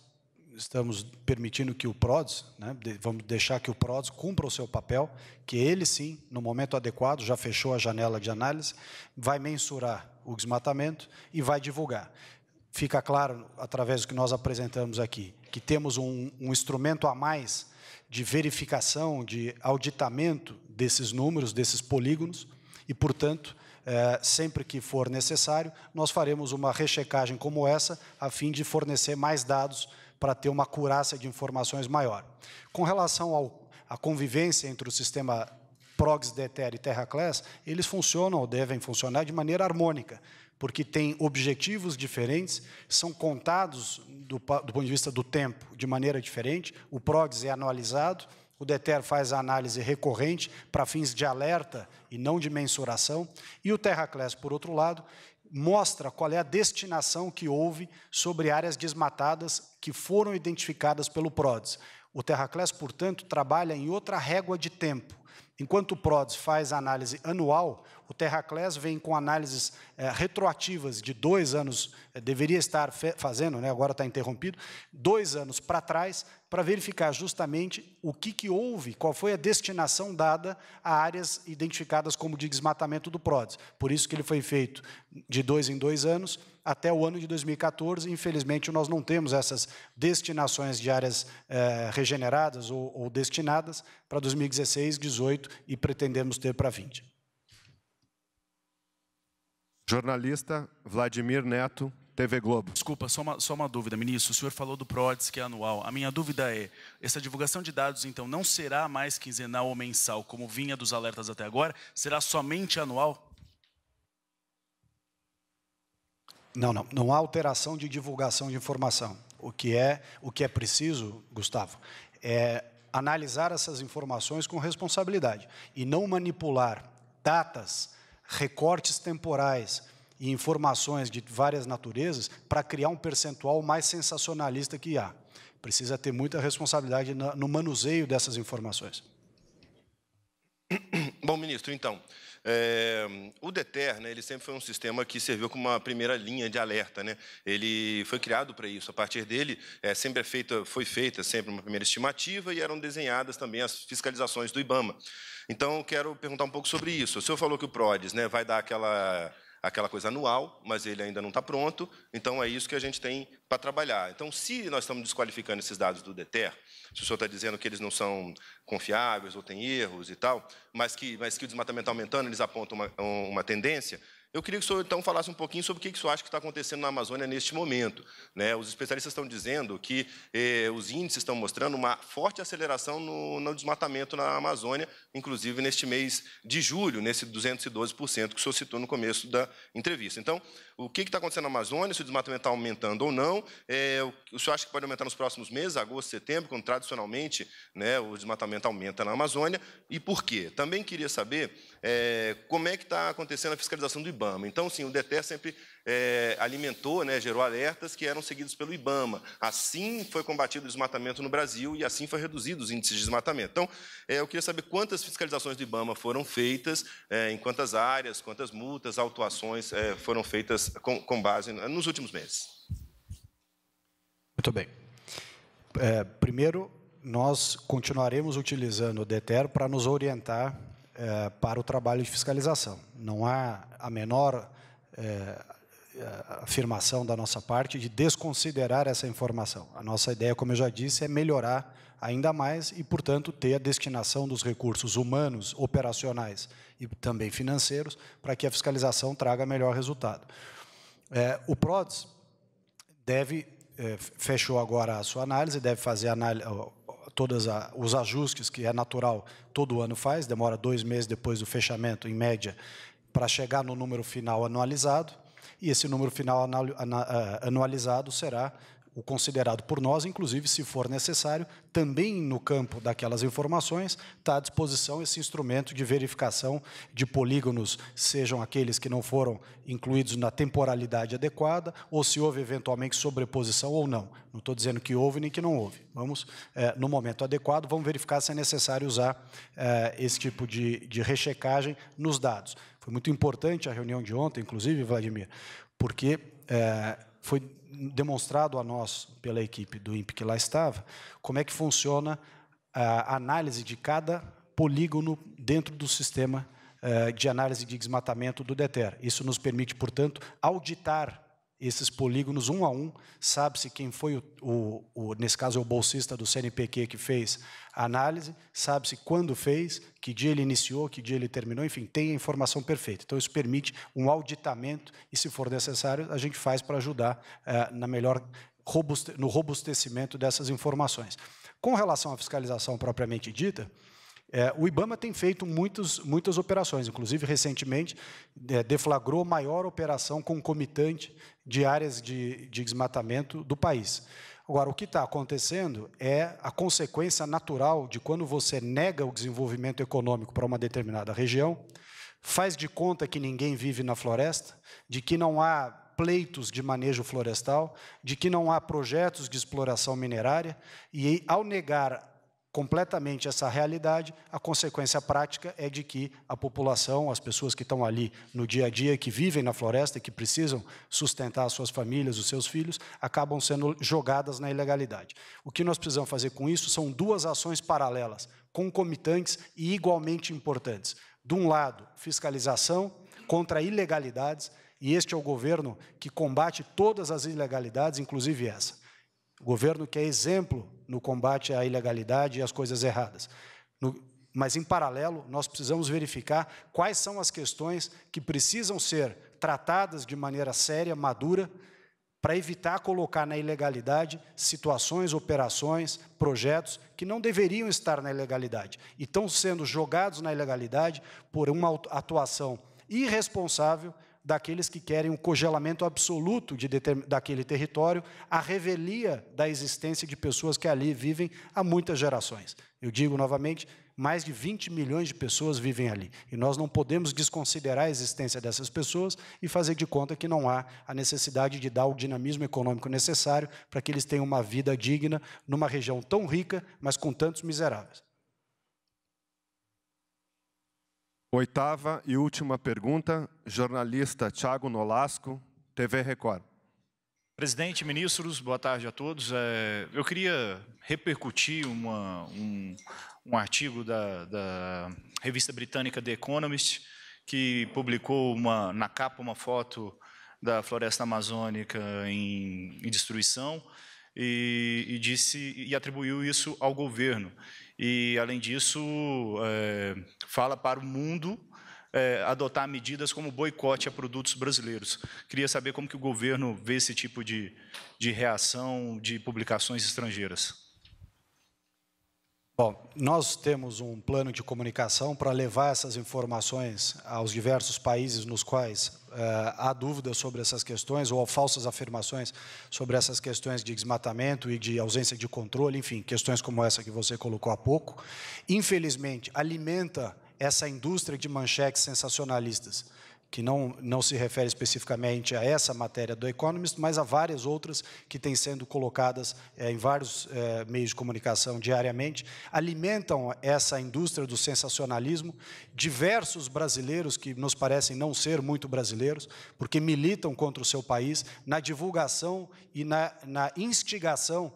estamos permitindo que o PRODES, né, vamos deixar que o PRODES cumpra o seu papel, que ele sim, no momento adequado, já fechou a janela de análise, vai mensurar o desmatamento e vai divulgar fica claro através do que nós apresentamos aqui, que temos um, um instrumento a mais de verificação, de auditamento desses números, desses polígonos, e, portanto, é, sempre que for necessário, nós faremos uma rechecagem como essa, a fim de fornecer mais dados para ter uma curaça de informações maior. Com relação à convivência entre o sistema PROGS, DETER e TerraClass, eles funcionam ou devem funcionar de maneira harmônica porque têm objetivos diferentes, são contados do, do, ponto de vista do tempo de maneira diferente, o PRODES é anualizado, o DETER faz a análise recorrente para fins de alerta e não de mensuração, e o TerraClass, por outro lado, mostra qual é a destinação que houve sobre áreas desmatadas que foram identificadas pelo PRODES. O TerraClass, portanto, trabalha em outra régua de tempo, Enquanto o PRODES faz análise anual, o Terraclés vem com análises é, retroativas de dois anos, é, deveria estar fazendo, né, agora está interrompido, dois anos para trás, para verificar justamente o que, que houve, qual foi a destinação dada a áreas identificadas como de desmatamento do PRODES. Por isso que ele foi feito de dois em dois anos, até o ano de 2014. Infelizmente, nós não temos essas destinações de áreas eh, regeneradas ou, ou destinadas para 2016, 2018 e pretendemos ter para 20. Jornalista Vladimir Neto. TV Globo. Desculpa, só uma, só uma dúvida, ministro. O senhor falou do PRODES, que é anual. A minha dúvida é: essa divulgação de dados, então, não será mais quinzenal ou mensal, como vinha dos alertas até agora? Será somente anual? Não, não. Não há alteração de divulgação de informação. O que é, o que é preciso, Gustavo, é analisar essas informações com responsabilidade e não manipular datas, recortes temporais, e informações de várias naturezas para criar um percentual mais sensacionalista que há. Precisa ter muita responsabilidade no manuseio dessas informações. [coughs] Bom, ministro, então, é, o DETER, né, ele sempre foi um sistema que serviu como uma primeira linha de alerta, né? Ele foi criado para isso. A partir dele, é, sempre é feita, foi feita sempre uma primeira estimativa e eram desenhadas também as fiscalizações do IBAMA. Então, quero perguntar um pouco sobre isso. O senhor falou que o PRODES né, vai dar aquela aquela coisa anual, mas ele ainda não está pronto, então é isso que a gente tem para trabalhar. Então, se nós estamos desqualificando esses dados do DETER, se o senhor está dizendo que eles não são confiáveis ou têm erros e tal, mas que, mas que o desmatamento está aumentando, eles apontam uma, uma tendência, eu queria que o senhor então falasse um pouquinho sobre o que, o senhor acha que está acontecendo na Amazônia neste momento. Né? Os especialistas estão dizendo que eh, os índices estão mostrando uma forte aceleração no, no, desmatamento na Amazônia, inclusive neste mês de julho, nesse 212% que o senhor citou no começo da entrevista. Então, o que está acontecendo na Amazônia, se o desmatamento está aumentando ou não, eh, o, o senhor acha que pode aumentar nos próximos meses, agosto, setembro, quando tradicionalmente né, o desmatamento aumenta na Amazônia, e por quê? Também queria saber é, como é que está acontecendo a fiscalização do IBAMA. Então, sim, o DETER sempre é, alimentou, né, gerou alertas que eram seguidos pelo IBAMA. Assim foi combatido o desmatamento no Brasil e assim foi reduzido os índices de desmatamento. Então, é, eu queria saber quantas fiscalizações do IBAMA foram feitas, é, em quantas áreas, quantas multas, autuações é, foram feitas com, com base nos últimos meses. Muito bem. É, primeiro, nós continuaremos utilizando o DETER para nos orientar eh, para o trabalho de fiscalização. Não há a menor é, afirmação da nossa parte de desconsiderar essa informação. A nossa ideia, como eu já disse, é melhorar ainda mais e, portanto, ter a destinação dos recursos humanos, operacionais e também financeiros para que a fiscalização traga melhor resultado. É, o PRODES deve, é, fechou agora a sua análise, deve fazer análise, todos os ajustes que é natural todo ano faz, demora dois meses depois do fechamento, em média, para chegar no número final anualizado, e esse número final anualizado será o considerado por nós, inclusive, se for necessário, também no campo daquelas informações, está à disposição esse instrumento de verificação de polígonos, sejam aqueles que não foram incluídos na temporalidade adequada, ou se houve eventualmente sobreposição ou não. Não estou dizendo que houve nem que não houve. Vamos, é, no momento adequado, vamos verificar se é necessário usar é, esse tipo de, de rechecagem nos dados. Foi muito importante a reunião de ontem, inclusive, Vladimir, porque é, foi demonstrado a nós pela equipe do INPE que lá estava, como é que funciona a análise de cada polígono dentro do sistema eh, de análise de desmatamento do DETER. Isso nos permite, portanto, auditar esses polígonos um a um, sabe-se quem foi o, o, o, nesse caso é o bolsista do CNPq que fez a análise, sabe-se quando fez, que dia ele iniciou, que dia ele terminou, enfim, tem a informação perfeita. Então, isso permite um auditamento e, se for necessário, a gente faz para ajudar eh, na melhor robuste no robustecimento dessas informações. Com relação à fiscalização propriamente dita, é, o IBAMA tem feito muitos, muitas operações, inclusive recentemente é, deflagrou a maior operação concomitante de áreas de, de desmatamento do país. Agora, o que está acontecendo é a consequência natural de quando você nega o desenvolvimento econômico para uma determinada região, faz de conta que ninguém vive na floresta, de que não há pleitos de manejo florestal, de que não há projetos de exploração minerária, e ao negar completamente essa realidade, a consequência prática é de que a população, as pessoas que estão ali no dia a dia, que vivem na floresta, que precisam sustentar suas famílias, os seus filhos, acabam sendo jogadas na ilegalidade. O que nós precisamos fazer com isso são duas ações paralelas, concomitantes e igualmente importantes. De um lado, fiscalização contra ilegalidades, e este é o governo que combate todas as ilegalidades, inclusive essa. O governo que é exemplo no combate à ilegalidade e às coisas erradas. No, mas, em paralelo, nós precisamos verificar quais são as questões que precisam ser tratadas de maneira séria, madura, para evitar colocar na ilegalidade situações, operações, projetos que não deveriam estar na ilegalidade e estão sendo jogados na ilegalidade por uma atuação irresponsável daqueles que querem o um congelamento absoluto de daquele território, a revelia da existência de pessoas que ali vivem há muitas gerações. Eu digo novamente, mais de 20 milhões de pessoas vivem ali. E nós não podemos desconsiderar a existência dessas pessoas e fazer de conta que não há a necessidade de dar o dinamismo econômico necessário para que eles tenham uma vida digna numa região tão rica, mas com tantos miseráveis. Oitava e última pergunta, jornalista Thiago Nolasco, TV Record. Presidente, ministros, boa tarde a todos. É, eu queria repercutir uma, um, um, artigo da, da, revista britânica The Economist, que publicou uma, na capa uma foto da floresta amazônica em, em destruição e, e, disse e atribuiu isso ao governo e, além disso, é, fala para o mundo é, adotar medidas como boicote a produtos brasileiros. Queria saber como que o governo vê esse tipo de, de reação de publicações estrangeiras. Bom, nós temos um plano de comunicação para levar essas informações aos diversos países nos quais uh, há dúvidas sobre essas questões ou falsas afirmações sobre essas questões de desmatamento e de ausência de controle, enfim, questões como essa que você colocou há pouco. Infelizmente, alimenta essa indústria de manchetes sensacionalistas que não, não se refere especificamente a essa matéria do Economist, mas a várias outras que têm sendo colocadas é, em vários é, meios de comunicação diariamente, alimentam essa indústria do sensacionalismo. Diversos brasileiros, que nos parecem não ser muito brasileiros, porque militam contra o seu país, na divulgação e na, na instigação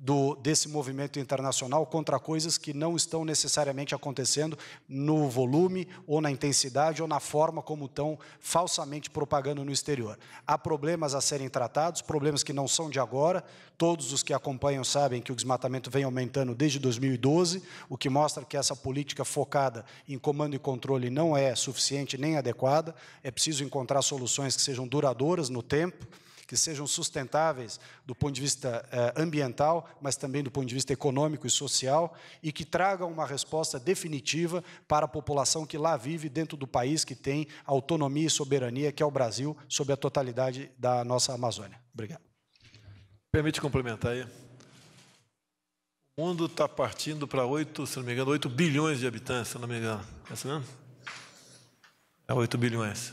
do, desse movimento internacional contra coisas que não estão necessariamente acontecendo no volume, ou na intensidade, ou na forma como estão falsamente propagando no exterior. Há problemas a serem tratados, problemas que não são de agora. Todos os que acompanham sabem que o desmatamento vem aumentando desde 2012, o que mostra que essa política focada em comando e controle não é suficiente nem adequada. É preciso encontrar soluções que sejam duradouras no tempo que sejam sustentáveis do ponto de vista eh, ambiental, mas também do ponto de vista econômico e social, e que tragam uma resposta definitiva para a população que lá vive dentro do país que tem autonomia e soberania, que é o Brasil, sobre a totalidade da nossa Amazônia. Obrigado. Permite complementar aí. O mundo está partindo para 8, se não me engano, 8 bilhões de habitantes, se não me engano. É isso mesmo? É 8 bilhões.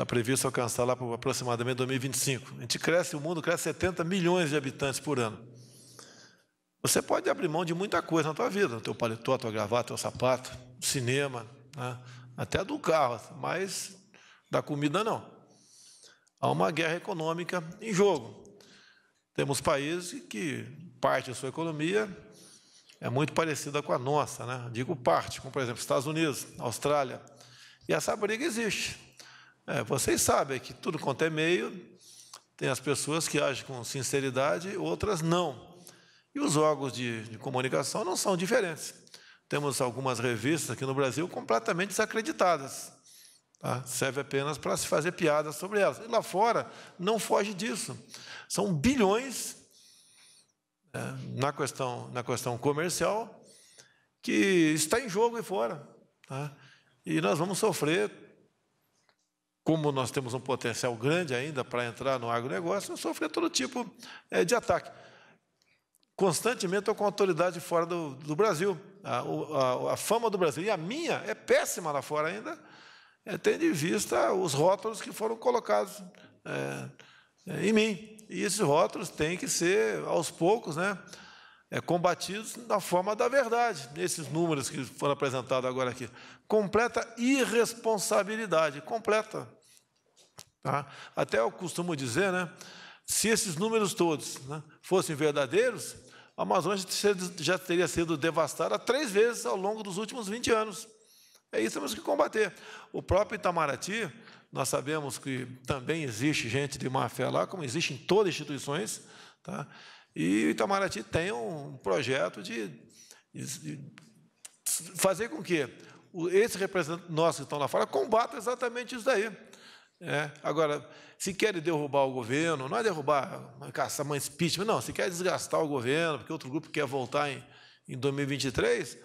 Está previsto alcançar lá para aproximadamente 2025. A gente cresce, o mundo cresce 70 milhões de habitantes por ano. Você pode abrir mão de muita coisa na tua vida, no teu paletó, tua gravata, teu sapato, cinema, né? até do carro, mas da comida não. Há uma guerra econômica em jogo. Temos países que parte da sua economia é muito parecida com a nossa, né? Digo parte, como por exemplo Estados Unidos, Austrália. E essa briga existe. É, vocês sabem que tudo quanto é meio, tem as pessoas que agem com sinceridade, outras não. E os órgãos de, de comunicação não são diferentes. Temos algumas revistas aqui no Brasil completamente desacreditadas. Tá? Serve apenas para se fazer piadas sobre elas. E lá fora não foge disso. São bilhões é, na, questão, na questão comercial que está em jogo e fora. Tá? E nós vamos sofrer como nós temos um potencial grande ainda para entrar no agronegócio, sofrer todo tipo é, de ataque. Constantemente estou com autoridade fora do, do Brasil. A, a, a, fama do Brasil, e a minha, é péssima lá fora ainda, é, tendo em vista os rótulos que foram colocados é, é, em mim. E esses rótulos têm que ser, aos poucos, né, é, combatidos na forma da verdade, nesses números que foram apresentados agora aqui. Completa irresponsabilidade, completa. Tá? Até eu costumo dizer, né, se esses números todos né, fossem verdadeiros, a Amazônia já teria sido devastada três vezes ao longo dos últimos 20 anos. É isso que temos que combater. O próprio Itamaraty, nós sabemos que também existe gente de má fé lá, como existe em todas as instituições, tá? E o Itamaraty tem um projeto de, de fazer com que esses representantes nossos que estão lá fora combatam exatamente isso daí. É. Agora, se querem derrubar o governo, não é derrubar, caçar uma impeachment, não. Se quer desgastar o governo, porque outro grupo quer voltar em, em 2023,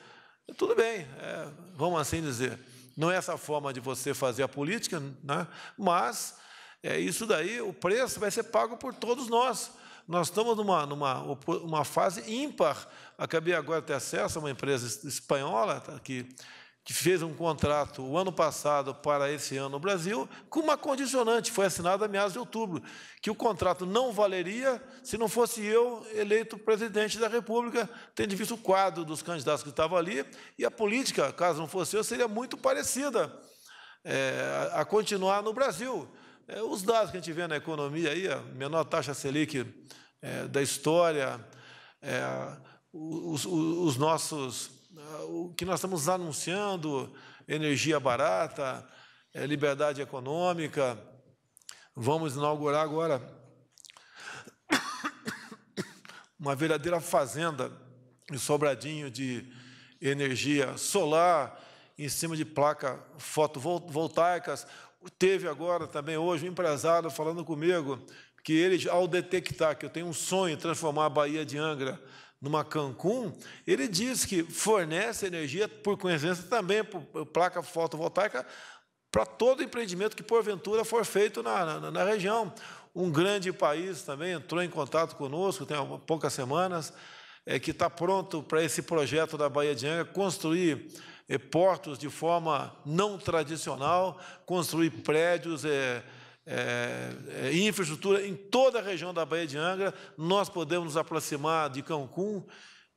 tudo bem, é, vamos assim dizer. Não é essa forma de você fazer a política, né? mas é isso daí, o preço vai ser pago por todos nós. Nós estamos numa, numa uma fase ímpar. Acabei agora de ter acesso a uma empresa espanhola tá, que, que fez um contrato o ano passado para esse ano no Brasil, com uma condicionante, foi assinada a meados de outubro, que o contrato não valeria se não fosse eu eleito presidente da República, tendo visto o quadro dos candidatos que estavam ali, e a política, caso não fosse eu, seria muito parecida é, a continuar no Brasil. É, os dados que a gente vê na economia aí, a menor taxa Selic é, da história, é, os, os, os, nossos. Ah, o que nós estamos anunciando, energia barata, é, liberdade econômica. Vamos inaugurar agora [coughs] uma verdadeira fazenda em sobradinho de energia solar em cima de placas fotovoltaicas. Teve agora também hoje um empresário falando comigo que ele, ao detectar que eu tenho um sonho de transformar a Bahia de Angra numa Cancún, ele diz que fornece energia, por coincidência, também por placa fotovoltaica para todo empreendimento que, porventura, for feito na, na, na região. Um grande país também entrou em contato conosco, tem poucas semanas, é, que está pronto para esse projeto da Bahia de Angra construir é, portos de forma não tradicional, construir prédios, é, é, é, infraestrutura em toda a região da Baía de Angra. Nós podemos nos aproximar de Cancún,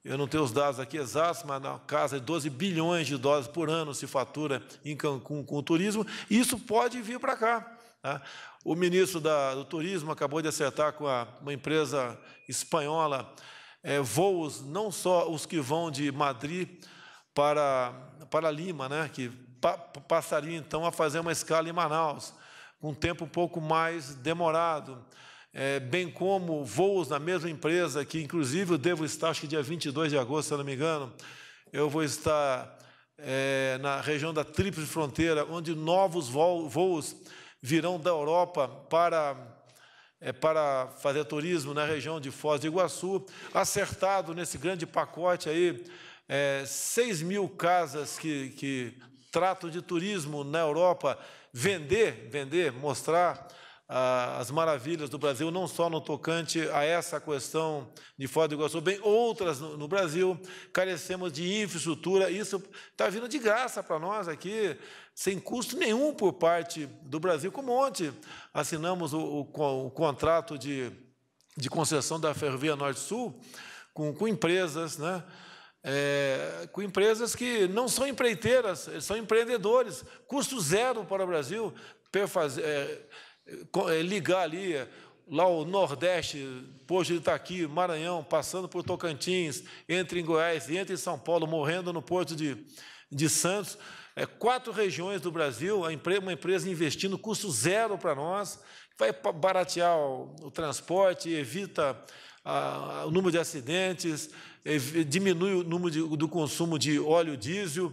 eu não tenho os dados aqui exatos, mas na casa de 12 bilhões de dólares por ano se fatura em Cancún com o turismo, e isso pode vir para cá. Tá? O ministro da, do Turismo acabou de acertar com a, uma empresa espanhola é, voos, não só os que vão de Madrid para para Lima, né, que pa passaria então a fazer uma escala em Manaus, com um tempo um pouco mais demorado. É, bem como voos na mesma empresa, que inclusive eu devo estar, acho que dia 22 de agosto, se não me engano, eu vou estar é, na região da Tríplice Fronteira, onde novos voos virão da Europa para, é, para fazer turismo na região de Foz do Iguaçu, acertado nesse grande pacote aí é, 6 mil casas que, que de turismo na Europa, vender, vender, mostrar ah, as maravilhas do Brasil, não só no tocante a essa questão de Foz do Iguaçu, bem outras no, no Brasil, carecemos de infraestrutura, isso está vindo de graça para nós aqui, sem custo nenhum por parte do Brasil, como ontem assinamos o, o, o contrato de, de concessão da Ferrovia Norte-Sul com, com empresas, né? é, com empresas que não são empreiteiras, eh, são empreendedores, custo zero para o Brasil, perfazer, é, eh, eh, ligar ali lá o Nordeste, poço de Itaqui, Maranhão, passando por Tocantins, entre em Goiás, entre em São Paulo, morrendo no Porto de, de Santos. É, quatro regiões do Brasil, uma empresa investindo custo zero para nós, vai baratear o, o transporte, evita a, o número de acidentes, eh, diminui o número de, do consumo de óleo diesel,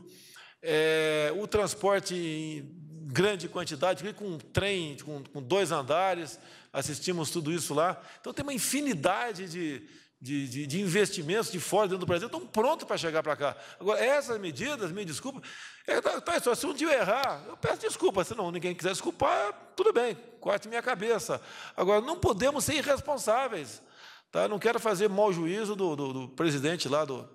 é, o transporte em grande quantidade, com um trem, com, com dois andares, assistimos tudo isso lá. Então tem uma infinidade de, de, de, de, investimentos de fora dentro do Brasil estão prontos para chegar para cá. Agora, essas medidas, me desculpa, é, tá, só, tá, se um dia eu errar, eu peço desculpa, se não ninguém quiser desculpar, tudo bem, corte minha cabeça. Agora, não podemos ser irresponsáveis. Tá? Não quero fazer mau juízo do, do, do presidente lá do,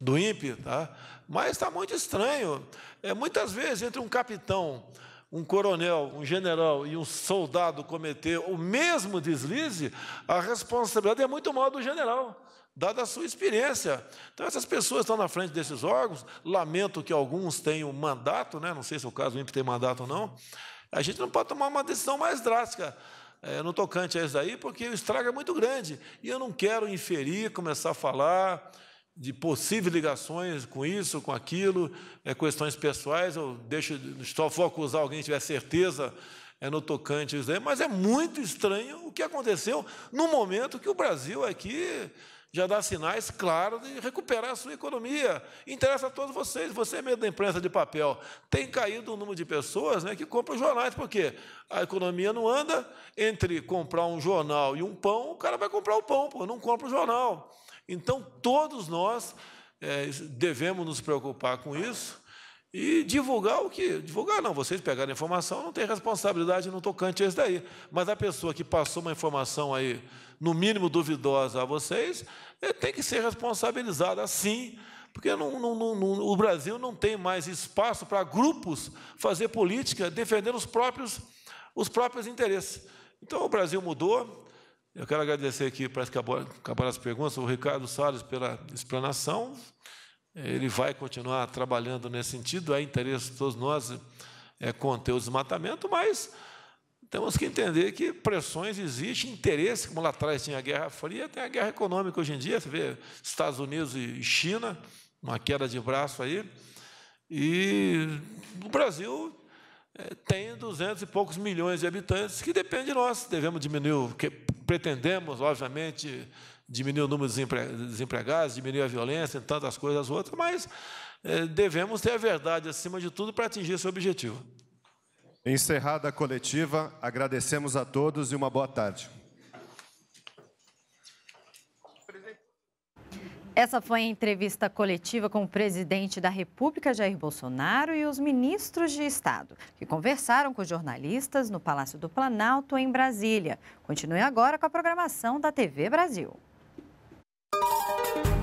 do INPE, tá? mas está muito estranho. É, muitas vezes, entre um capitão, um coronel, um general e um soldado cometer o mesmo deslize, a responsabilidade é muito maior do general, dada a sua experiência. Então, essas pessoas estão na frente desses órgãos, lamento que alguns tenham mandato, né? não sei se é o caso do INPE tem mandato ou não, a gente não pode tomar uma decisão mais drástica é, no tocante a isso daí, porque o estrago é muito grande. E eu não quero inferir, começar a falar de possíveis ligações com isso, com aquilo, é, questões pessoais. Eu deixo, só vou acusar alguém que tiver certeza é no tocante isso aí, mas é muito estranho o que aconteceu no momento que o Brasil aqui já dá sinais claros de recuperar a sua economia. Interessa a todos vocês, você mesmo da imprensa de papel. Tem caído o número de pessoas né, que compram jornais, porque a economia não anda. Entre comprar um jornal e um pão, o cara vai comprar o pão, pô, não compra o jornal. Então, todos nós é, devemos nos preocupar com isso e divulgar o que? Divulgar não, vocês pegaram a informação, não tem responsabilidade no tocante a isso daí. Mas a pessoa que passou uma informação aí, no mínimo duvidosa a vocês, é, tem que ser responsabilizada sim, porque não, não, não, o Brasil não tem mais espaço para grupos fazer política defendendo os próprios, os próprios interesses. Então o Brasil mudou. Eu quero agradecer aqui, parece que acabaram as perguntas, o Ricardo Salles pela explanação. Ele vai continuar trabalhando nesse sentido, é interesse de todos nós é conter o desmatamento, mas temos que entender que pressões existem, interesse, como lá atrás tinha a Guerra Fria, tem a guerra econômica hoje em dia, você vê Estados Unidos e China, uma queda de braço aí, e o Brasil eh, tem 200 e poucos milhões de habitantes que depende de nós, devemos diminuir, que pretendemos, obviamente, diminuiu o número de desempregados, diminuiu a violência, tantas coisas outras, mas eh, devemos ter a verdade acima de tudo para atingir esse objetivo. Encerrada a coletiva, agradecemos a todos e uma boa tarde. Essa foi a entrevista coletiva com o presidente da República, Jair Bolsonaro, e os ministros de Estado, que conversaram com jornalistas no Palácio do Planalto, em Brasília. Continue agora com a programação da TV Brasil. Música